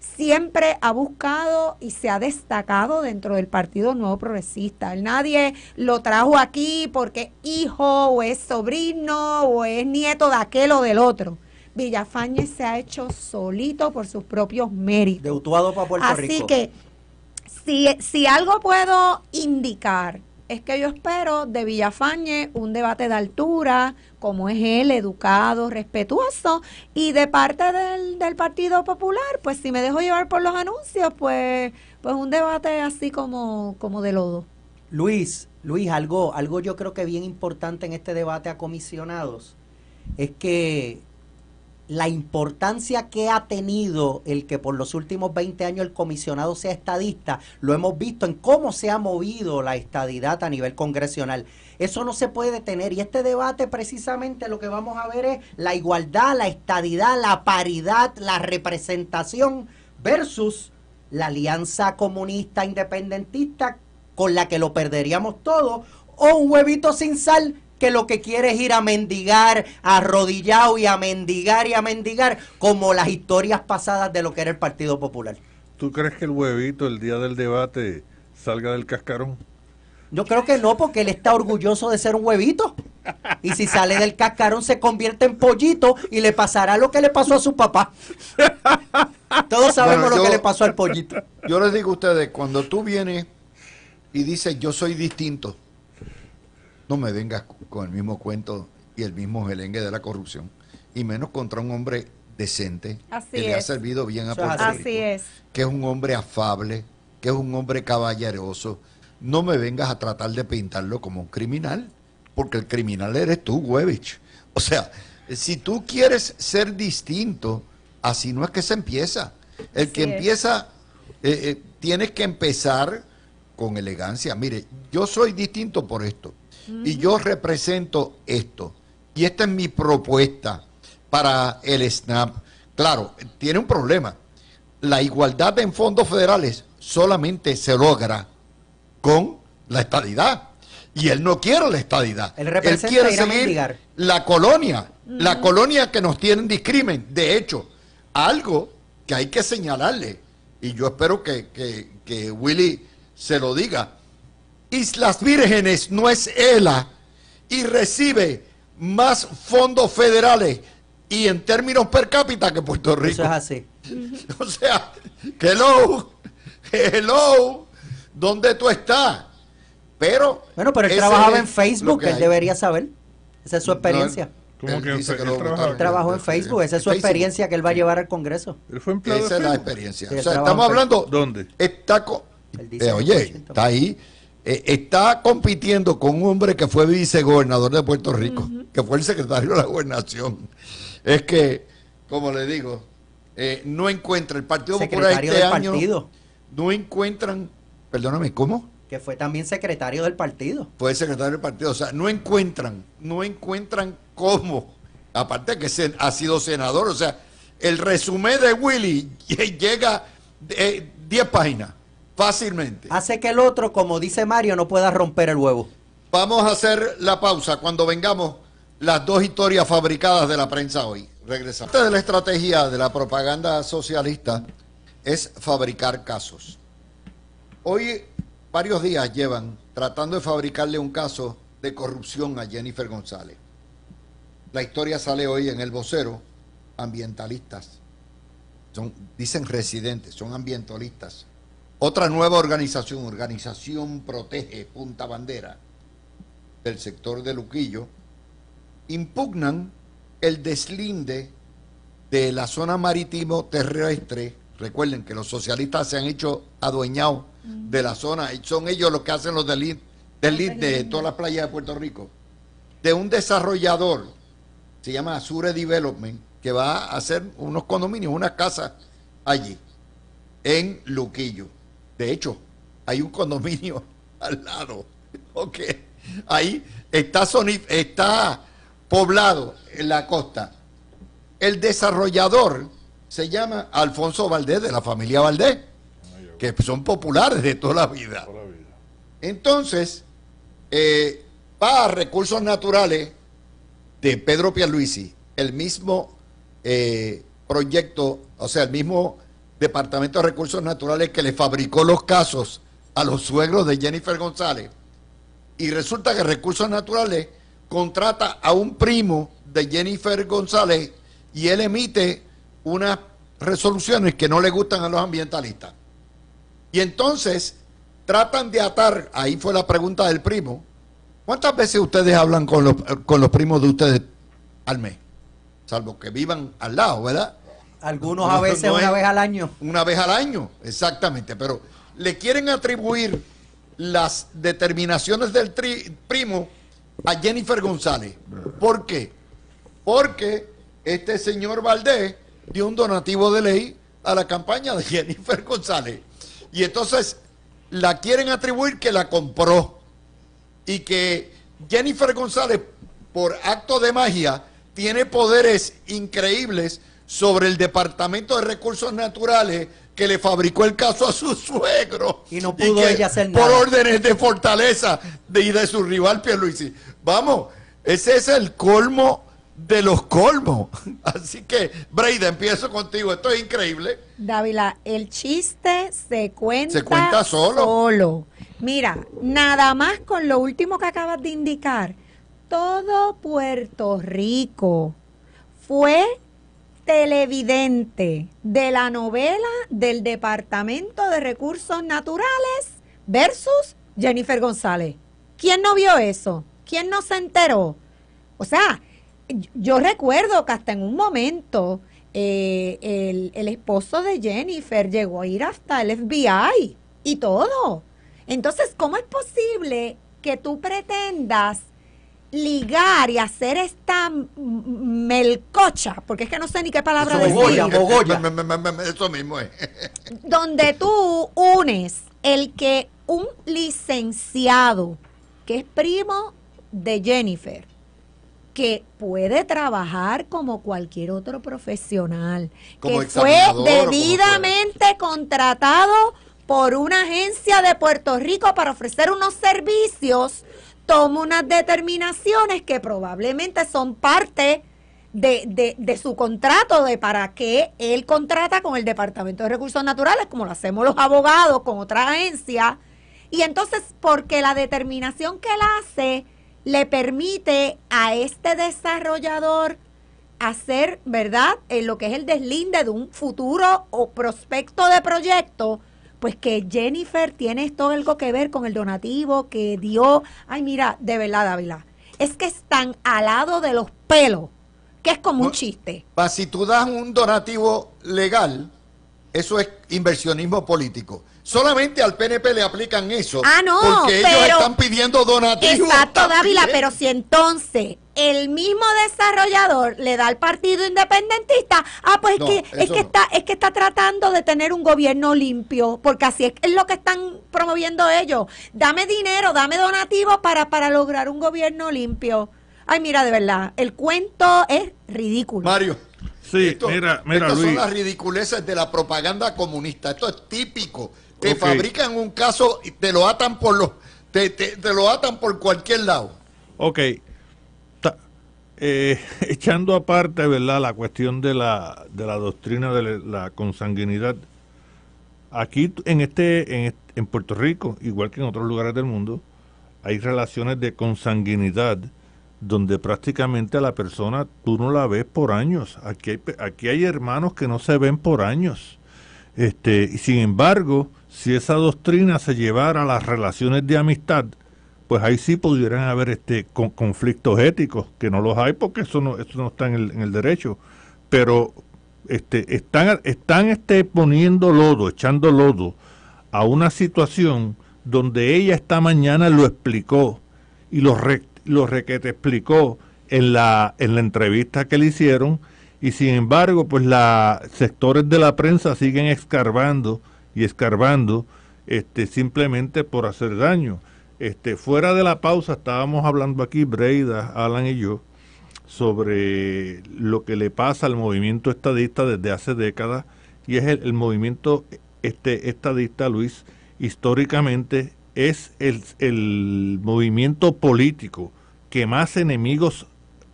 siempre ha buscado y se ha destacado dentro del Partido Nuevo Progresista. Nadie lo trajo aquí porque hijo o es sobrino o es nieto de aquel o del otro. Villafañe se ha hecho solito por sus propios méritos. Deutuado para Puerto Rico. Así que si, si algo puedo indicar es que yo espero de Villafañe un debate de altura, como es él, educado, respetuoso, y de parte del, del Partido Popular, pues si me dejo llevar por los anuncios, pues, pues un debate así como, como de lodo. Luis, Luis, algo, algo yo creo que bien importante en este debate a comisionados es que la importancia que ha tenido el que por los últimos 20 años el comisionado sea estadista, lo hemos visto en cómo se ha movido la estadidad a nivel congresional. Eso no se puede detener y este debate precisamente lo que vamos a ver es la igualdad, la estadidad, la paridad, la representación versus la alianza comunista independentista con la que lo perderíamos todo o un huevito sin sal que lo que quiere es ir a mendigar, arrodillado y a mendigar y a mendigar, como las historias pasadas de lo que era el Partido Popular. ¿Tú crees que el huevito el día del debate salga del cascarón? Yo creo que no, porque él está orgulloso de ser un huevito. Y si sale del cascarón se convierte en pollito y le pasará lo que le pasó a su papá. Todos sabemos lo que le pasó al pollito. Yo les digo a ustedes, cuando tú vienes y dices yo soy distinto, no me vengas con el mismo cuento y el mismo gelengue de la corrupción, y menos contra un hombre decente que le ha servido bien a Puerto es. que es un hombre afable, que es un hombre caballeroso. No me vengas a tratar de pintarlo como un criminal, porque el criminal eres tú, Huevich. O sea, si tú quieres ser distinto, así no es que se empieza. El que empieza, eh, eh, tienes que empezar con elegancia. Mire, yo soy distinto por esto. Y yo represento esto. Y esta es mi propuesta para el SNAP. Claro, tiene un problema. La igualdad en fondos federales solamente se logra con la estadidad. Y él no quiere la estadidad. Él, quiere seguir la colonia, la colonia que nos tienen discrimen. De hecho, algo que hay que señalarle, y yo espero que, que Willy se lo diga, Islas Vírgenes no es ELA y recibe más fondos federales y en términos per cápita que Puerto Rico. Eso es así. o sea, hello, hello, ¿dónde tú estás? Pero. Bueno, pero él trabajaba en Facebook, él debería saber. Esa es su experiencia. ¿Cómo que, él, trabajó en Facebook, esa es su experiencia que él va a llevar al Congreso. Él fue empleado Esa es la experiencia. o sea, estamos hablando. ¿Dónde? Está eh, oye, está ahí. Eh, está compitiendo con un hombre que fue vicegobernador de Puerto Rico, que fue el secretario de la gobernación. Es que, como le digo, eh, no encuentra el Partido secretario Popular este del No encuentran, perdóname, ¿cómo? Que fue también secretario del partido. Fue secretario del partido. O sea, no encuentran, no encuentran cómo. Aparte que se, ha sido senador. O sea, el resumen de Willy llega 10 eh, páginas. Fácilmente. Hace que el otro, como dice Mario, no pueda romper el huevo. Vamos a hacer la pausa cuando vengamos las dos historias fabricadas de la prensa hoy. Regresamos. Parte de la estrategia de la propaganda socialista es fabricar casos. Hoy varios días llevan tratando de fabricarle un caso de corrupción a Jennifer González. La historia sale hoy en el vocero, ambientalistas. Son, dicen residentes, son ambientalistas. Otra nueva organización, Organización Protege Punta Bandera, del sector de Luquillo, impugnan el deslinde de la zona marítimo terrestre. Recuerden que los socialistas se han hecho adueñados de la zona y son ellos los que hacen los deslindes de todas las playas de Puerto Rico. De un desarrollador, se llama Azure Development, que va a hacer unos condominios, unas casas allí, en Luquillo. De hecho, hay un condominio al lado. Ok. Ahí está, está poblado en la costa. El desarrollador se llama Alfonso Valdés, de la familia Valdés, que son populares de toda la vida. Entonces, para eh, recursos naturales de Pedro Pialuisi, el mismo eh, proyecto, o sea, el mismo Departamento de Recursos Naturales que le fabricó los casos a los suegros de Jennifer González. Y resulta que Recursos Naturales contrata a un primo de Jennifer González y él emite unas resoluciones que no le gustan a los ambientalistas. Y entonces tratan de atar, ahí fue la pregunta del primo, ¿cuántas veces ustedes hablan con los, con los primos de ustedes al mes? Salvo que vivan al lado, ¿verdad? Algunos a veces una vez al año. Una vez al año, exactamente. Pero le quieren atribuir las determinaciones del primo a Jennifer González. ¿Por qué? Porque este señor Valdés dio un donativo de ley a la campaña de Jennifer González. Y entonces la quieren atribuir que la compró y que Jennifer González, por acto de magia, tiene poderes increíbles sobre el Departamento de Recursos Naturales que le fabricó el caso a su suegro. Y no pudo ella hacer nada. Por órdenes de Fortaleza de, y de su rival Pierluisi. Vamos, ese es el colmo de los colmos. Así que, Breida, empiezo contigo. Esto es increíble. Dávila, el chiste se cuenta, cuenta solo. solo. Mira, nada más con lo último que acabas de indicar. Todo Puerto Rico fue televidente de la novela del Departamento de Recursos Naturales versus Jennifer González. ¿Quién no vio eso? ¿Quién no se enteró? O sea, yo recuerdo que hasta en un momento eh, el, el, esposo de Jennifer llegó a ir hasta el FBI y todo. Entonces, ¿cómo es posible que tú pretendas ligar y hacer esta melcocha, porque es que no sé ni qué palabra decir. Eso mismo es. Donde tú unes el que un licenciado que es primo de Jennifer, que puede trabajar como cualquier otro profesional, que fue debidamente contratado por una agencia de Puerto Rico para ofrecer unos servicios toma unas determinaciones que probablemente son parte de, de, su contrato, de para qué él contrata con el Departamento de Recursos Naturales, como lo hacemos los abogados con otra agencia. Y entonces, porque la determinación que él hace le permite a este desarrollador hacer, ¿verdad?, en eh, lo que es el deslinde de un futuro o prospecto de proyecto pues que Jennifer tiene todo algo que ver con el donativo que dio. Ay, mira, de verdad, Dávila, es que están al lado de los pelos, que es como un chiste. Pa, si tú das un donativo legal, eso es inversionismo político. Solamente al PNP le aplican eso. Ah, no. Porque ellos están pidiendo donativos. Exacto, Dávila, pero si entonces el mismo desarrollador le da al partido independentista, ah, pues es que, es que está, es que está tratando de tener un gobierno limpio, porque así es, lo que están promoviendo ellos. Dame dinero, dame donativos para, para lograr un gobierno limpio. Ay, mira, de verdad, el cuento es ridículo. Mario. Sí, esto, mira, mira, Luis. son las ridiculeces de la propaganda comunista. Esto es típico. Te fabrican un caso y te lo atan por los, te, te, te lo atan por cualquier lado. Ok, eh, echando aparte, ¿verdad?, la cuestión de la, de la doctrina de la consanguinidad, aquí en, este, en, Puerto Rico, igual que en otros lugares del mundo, hay relaciones de consanguinidad donde prácticamente a la persona tú no la ves por años. Aquí hay, aquí hay hermanos que no se ven por años. Este, y sin embargo, si esa doctrina se llevara a las relaciones de amistad, pues ahí sí pudieran haber este con, conflictos éticos, que no los hay porque eso no, eso no está en el, derecho. Pero este, están, están este, poniendo lodo, echando lodo a una situación donde ella esta mañana lo explicó y lo, re, lo explicó en la, en la entrevista que le hicieron y sin embargo pues los sectores de la prensa siguen escarbando y escarbando este, simplemente por hacer daño. Este, fuera de la pausa estábamos hablando aquí, Breida, Alan y yo, sobre lo que le pasa al movimiento estadista desde hace décadas y es el, movimiento este, estadista, Luis, históricamente es el movimiento político que más enemigos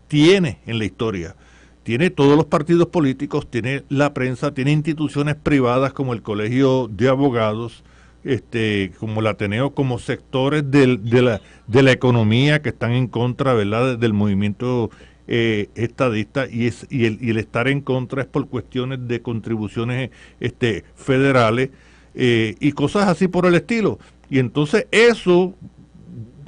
tiene en la historia. Tiene todos los partidos políticos, tiene la prensa, tiene instituciones privadas como el Colegio de Abogados, este, como la Ateneo, como sectores del, de, la, de la economía que están en contra ¿verdad? del movimiento eh, estadista y, es, y, el, y el estar en contra es por cuestiones de contribuciones este, federales eh, y cosas así por el estilo. Y entonces eso,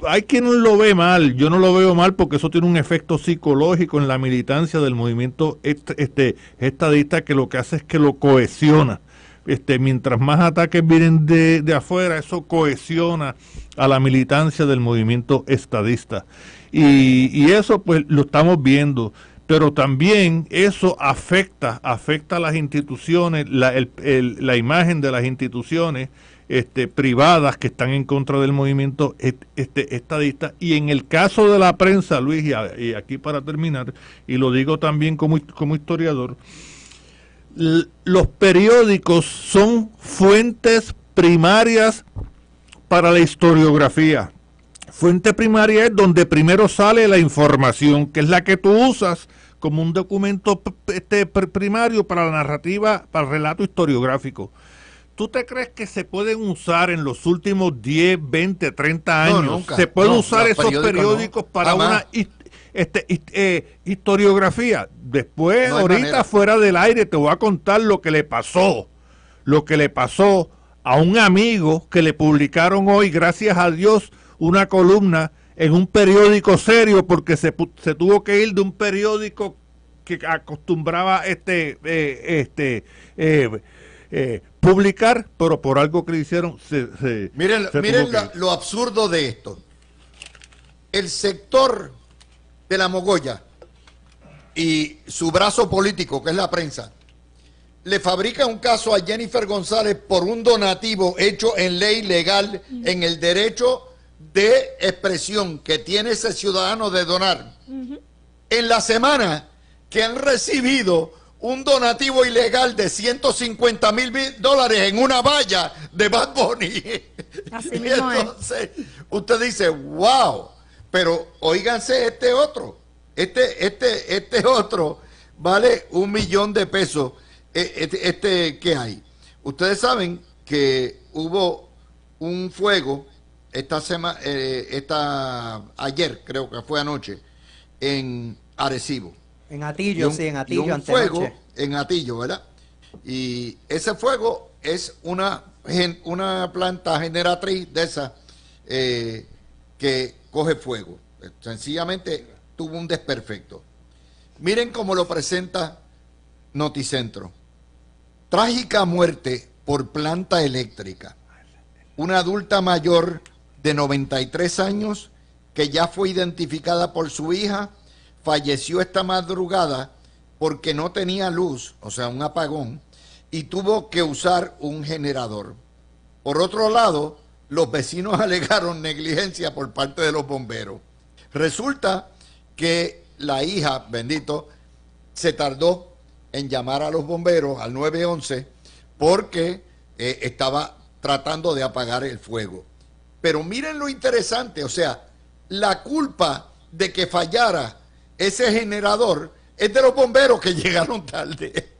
hay quien lo ve mal, yo no lo veo mal porque eso tiene un efecto psicológico en la militancia del movimiento este, estadista que lo que hace es que lo cohesiona este, mientras más ataques vienen de, de afuera, eso cohesiona a la militancia del movimiento estadista. Y, y eso pues lo estamos viendo pero también eso afecta, afecta a las instituciones, la, la imagen de las instituciones este, privadas que están en contra del movimiento este, estadista. Y en el caso de la prensa, Luis, y, aquí para terminar, y lo digo también como, como historiador, los periódicos son fuentes primarias para la historiografía. Fuente primaria es donde primero sale la información, que es la que tú usas como un documento este, primario para la narrativa, para el relato historiográfico. ¿Tú te crees que se pueden usar en los últimos 10, 20, 30 años? ¿Se pueden usar esos periódicos, para una historia? Este, eh, historiografía. Después, ahorita fuera del aire, te voy a contar lo que le pasó. Lo que le pasó a un amigo que le publicaron hoy, gracias a Dios, una columna en un periódico serio porque se, tuvo que ir de un periódico que acostumbraba este, eh, este eh, publicar, pero por algo que le hicieron se, miren, miren lo absurdo de esto. El sector de la Mogoya y su brazo político, que es la prensa, le fabrica un caso a Jennifer González por un donativo hecho en ley legal, en el derecho de expresión que tiene ese ciudadano de donar. En la semana que han recibido un donativo ilegal de 150 mil dólares en una valla de Bad Bunny. y usted dice, wow, pero oíganse este otro. Este, este, este otro vale un millón de pesos. Eh, este, este, que hay. Ustedes saben que hubo un fuego esta semana, eh, esta ayer creo que fue anoche en Arecibo. En Atillo, sí, en Atillo. Y un fuego en Atillo, ¿verdad? Y ese fuego es una, una planta generatriz de esa eh, que coge fuego. Sencillamente tuvo un desperfecto. Miren cómo lo presenta Noticentro. Trágica muerte por planta eléctrica. Una adulta mayor de 93 años que ya fue identificada por su hija falleció esta madrugada porque no tenía luz, o sea, un apagón, y tuvo que usar un generador. Por otro lado, los vecinos alegaron negligencia por parte de los bomberos. Resulta que la hija, bendito, se tardó en llamar a los bomberos al 911 porque eh, estaba tratando de apagar el fuego. Pero miren lo interesante, o sea, la culpa de que fallara ese generador es de los bomberos que llegaron tarde.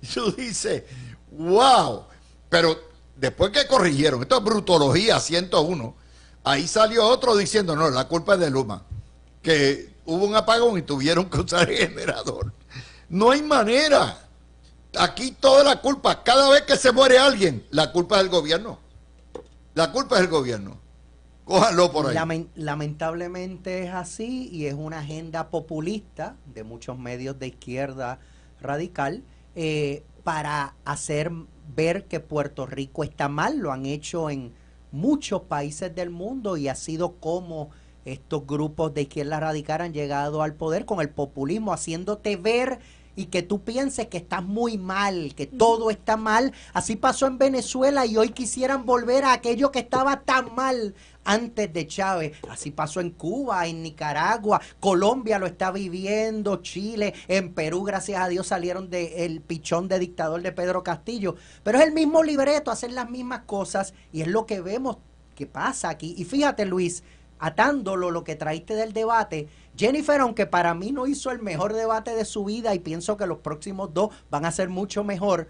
Yo dice, wow, pero después que corrigieron, esto es brutología 101, ahí salió otro diciendo, no, la culpa es de Luma, que hubo un apagón y tuvieron que usar el generador. No hay manera. Aquí toda la culpa, cada vez que se muere alguien, la culpa es del gobierno. La culpa es del gobierno. Cójanlo por ahí. lamentablemente es así y es una agenda populista de muchos medios de izquierda radical eh, para hacer ver que Puerto Rico está mal, lo han hecho en muchos países del mundo y ha sido como estos grupos de izquierda radical han llegado al poder con el populismo, haciéndote ver y que tú pienses que estás muy mal, que todo está mal. Así pasó en Venezuela y hoy quisieran volver a aquello que estaba tan mal antes de Chávez. Así pasó en Cuba, en Nicaragua, Colombia lo está viviendo, Chile, en Perú, gracias a Dios salieron del pichón de dictador de Pedro Castillo. Pero es el mismo libreto, hacen las mismas cosas y es lo que vemos que pasa aquí. Y fíjate, Luis, atándolo lo que traíste del debate, Jennifer, aunque para mí no hizo el mejor debate de su vida y pienso que los próximos dos van a ser mucho mejor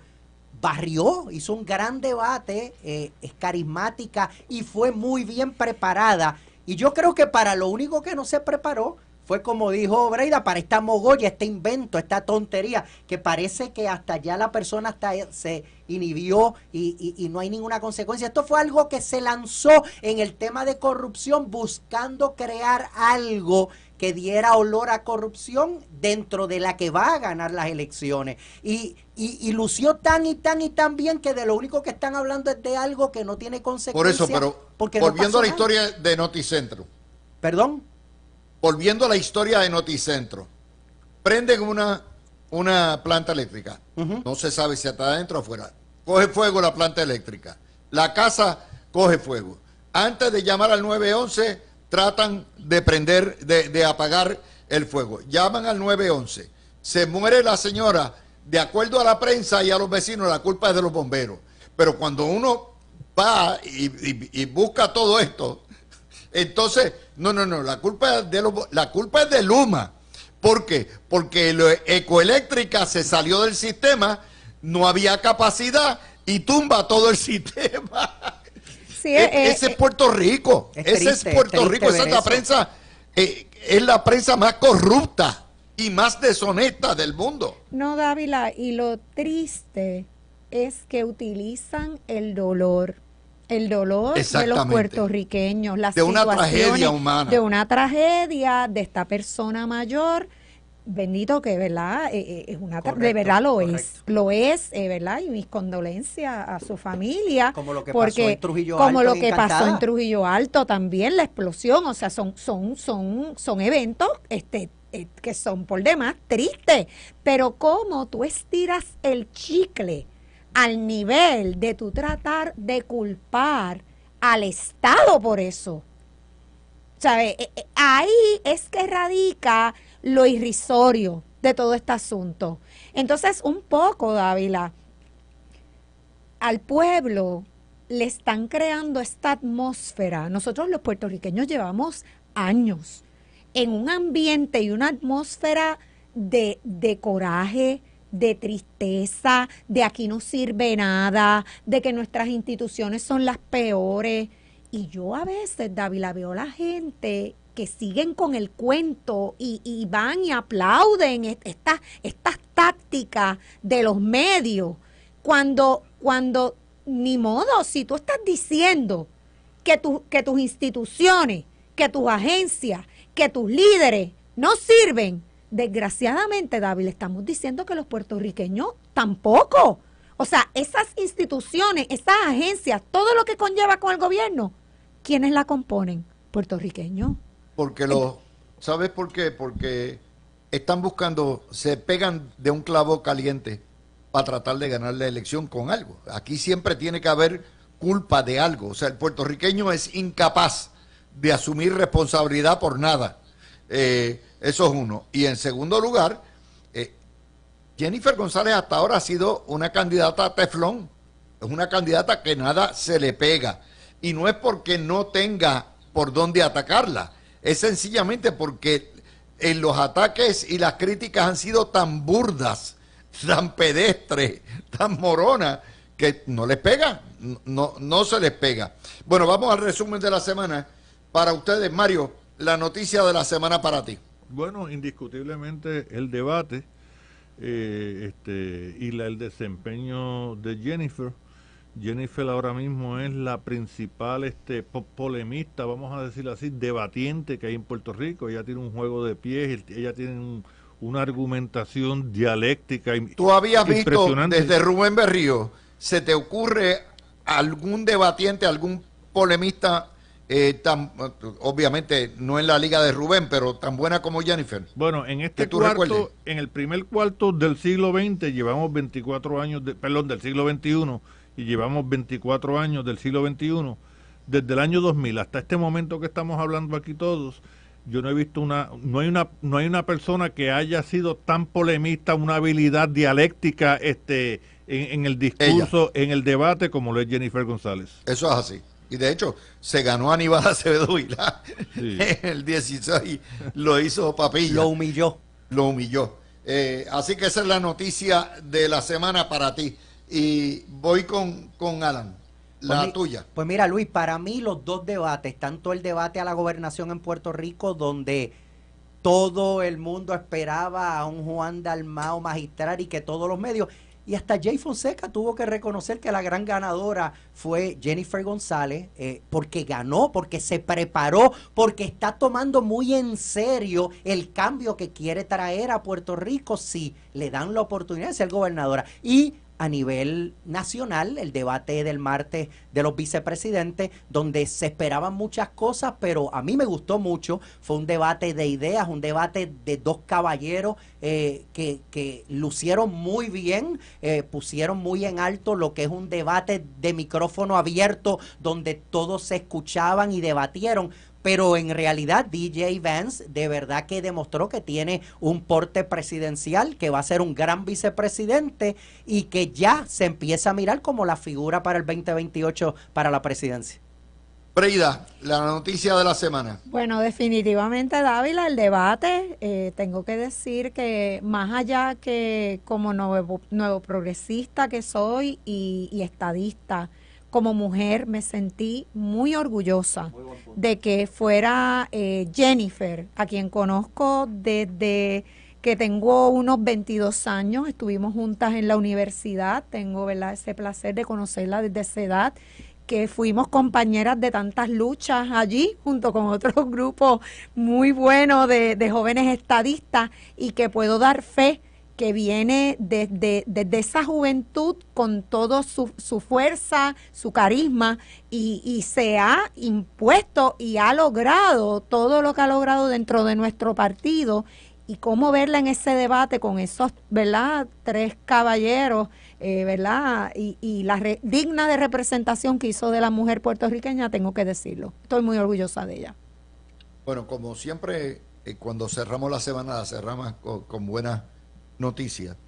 barrió, hizo un gran debate, eh, es carismática y fue muy bien preparada. Y yo creo que para lo único que no se preparó fue como dijo Breida, para esta mogolla, este invento, esta tontería, que parece que hasta ya la persona se inhibió y, no hay ninguna consecuencia. Esto fue algo que se lanzó en el tema de corrupción buscando crear algo que diera olor a corrupción dentro de la que va a ganar las elecciones. Y, y, lució tan y tan y tan bien que de lo único que están hablando es de algo que no tiene consecuencias. Por eso, pero porque volviendo a la historia de Noticentro. Perdón. Volviendo a la historia de Noticentro. Prenden una, una planta eléctrica. No se sabe si está adentro o afuera. Coge fuego la planta eléctrica. La casa coge fuego. Antes de llamar al 911 tratan de prender, de, apagar el fuego. Llaman al 911. Se muere la señora. De acuerdo a la prensa y a los vecinos, la culpa es de los bomberos. Pero cuando uno va y, busca todo esto. Entonces, no, no, no, la culpa es de, la culpa es de Luma. ¿Por qué? Porque la ecoeléctrica se salió del sistema, no había capacidad y tumba todo el sistema. E, eh, eh, eh. es, ese es Puerto Rico. Es es Puerto Rico. Esa es la prensa, es la prensa más corrupta y más deshonesta del mundo. No, Dávila, y lo triste es que utilizan el dolor el dolor de los puertorriqueños, de una tragedia humana, de una tragedia de esta persona mayor bendito que verdad eh, eh, es una de verdad lo es lo es eh, verdad y mis condolencias a su familia como lo que porque, pasó en Trujillo como lo que pasó en Trujillo Alto también la explosión o sea son son son son eventos este que son por demás tristes pero cómo tú estiras el chicle al nivel de tu tratar de culpar al Estado por eso sabes Ahí es que radica lo irrisorio de todo este asunto. Entonces, un poco, Dávila, al pueblo le están creando esta atmósfera. Nosotros los puertorriqueños llevamos años en un ambiente y una atmósfera de, de coraje, de tristeza, de aquí no sirve nada, de que nuestras instituciones son las peores. Y yo a veces, Dávila, veo a la gente que siguen con el cuento y, van y aplauden estas, tácticas de los medios, cuando, cuando ni modo, si tú estás diciendo que, tu, que tus instituciones, que tus agencias, que tus líderes no sirven, desgraciadamente, David, estamos diciendo que los puertorriqueños tampoco. O sea, esas instituciones, esas agencias, todo lo que conlleva con el gobierno, ¿quiénes la componen? Puertorriqueños. Porque los, ¿sabes por qué? Porque están buscando, se pegan de un clavo caliente para tratar de ganar la elección con algo. Aquí siempre tiene que haber culpa de algo. O sea, el puertorriqueño es incapaz de asumir responsabilidad por nada. Eh, eso es uno. Y en segundo lugar, eh, Jennifer González hasta ahora ha sido una candidata teflón. Es una candidata que nada se le pega. Y no es porque no tenga por dónde atacarla es sencillamente porque en los ataques y las críticas han sido tan burdas, tan pedestres, tan moronas, que no les pega, no, no se les pega. Bueno, vamos al resumen de la semana. Para ustedes, Mario, la noticia de la semana para ti. Bueno, indiscutiblemente el debate eh, este, y el desempeño de Jennifer Jennifer ahora mismo es la principal este, polemista, vamos a decirlo así, debatiente que hay en Puerto Rico. Ella tiene un juego de pies, ella tiene una argumentación dialéctica. Tú habías visto desde Rubén Berrío, ¿se te ocurre algún debatiente, algún polemista eh, tan, obviamente no en la liga de Rubén, pero tan buena como Jennifer. Bueno, en este cuarto, en el primer cuarto del siglo XX, llevamos 24 años, de, perdón, del siglo XXI, y llevamos 24 años del siglo XXI, desde el año 2000 hasta este momento que estamos hablando aquí todos, yo no he visto una no hay una no hay una persona que haya sido tan polemista una habilidad dialéctica este en, el discurso en el debate como lo es Jennifer González eso es así y de hecho se ganó a Aníbal Acevedo el 16 lo hizo papilla lo humilló lo humilló eh, así que esa es la noticia de la semana para ti y voy con, con Alan, pues la tuya. Pues mira, Luis, para mí los dos debates, tanto el debate a la gobernación en Puerto Rico, donde todo el mundo esperaba a un Juan Dalmao magistral y que todos los medios, y hasta Jay Fonseca tuvo que reconocer que la gran ganadora fue Jennifer González, eh, porque ganó, porque se preparó, porque está tomando muy en serio el cambio que quiere traer a Puerto Rico si le dan la oportunidad de ser gobernadora. Y a nivel nacional, el debate del martes de los vicepresidentes, donde se esperaban muchas cosas, pero a mí me gustó mucho. Fue un debate de ideas, un debate de dos caballeros eh, que, lucieron muy bien, eh, pusieron muy en alto lo que es un debate de micrófono abierto, donde todos se escuchaban y debatieron pero en realidad DJ Vance de verdad que demostró que tiene un porte presidencial, que va a ser un gran vicepresidente y que ya se empieza a mirar como la figura para el 2028 para la presidencia. Breida, la noticia de la semana. Bueno, definitivamente, Dávila, el debate, eh, tengo que decir que más allá que como nuevo, progresista que soy y, y estadista, como mujer me sentí muy orgullosa de que fuera eh, Jennifer, a quien conozco desde que tengo unos 22 años, estuvimos juntas en la universidad, tengo ¿verdad? ese placer de conocerla desde esa edad, que fuimos compañeras de tantas luchas allí, junto con otro grupo muy bueno de jóvenes estadistas, y que puedo dar fe que viene desde, esa juventud con toda su, su, fuerza, su carisma, y, se ha impuesto y ha logrado todo lo que ha logrado dentro de nuestro partido. Y cómo verla en ese debate con esos, ¿verdad? Tres caballeros, eh, ¿verdad? Y, y la digna de representación que hizo de la mujer puertorriqueña, tengo que decirlo. Estoy muy orgullosa de ella. Bueno, como siempre, eh, cuando cerramos la semana, cerramos con, con buenas noticias.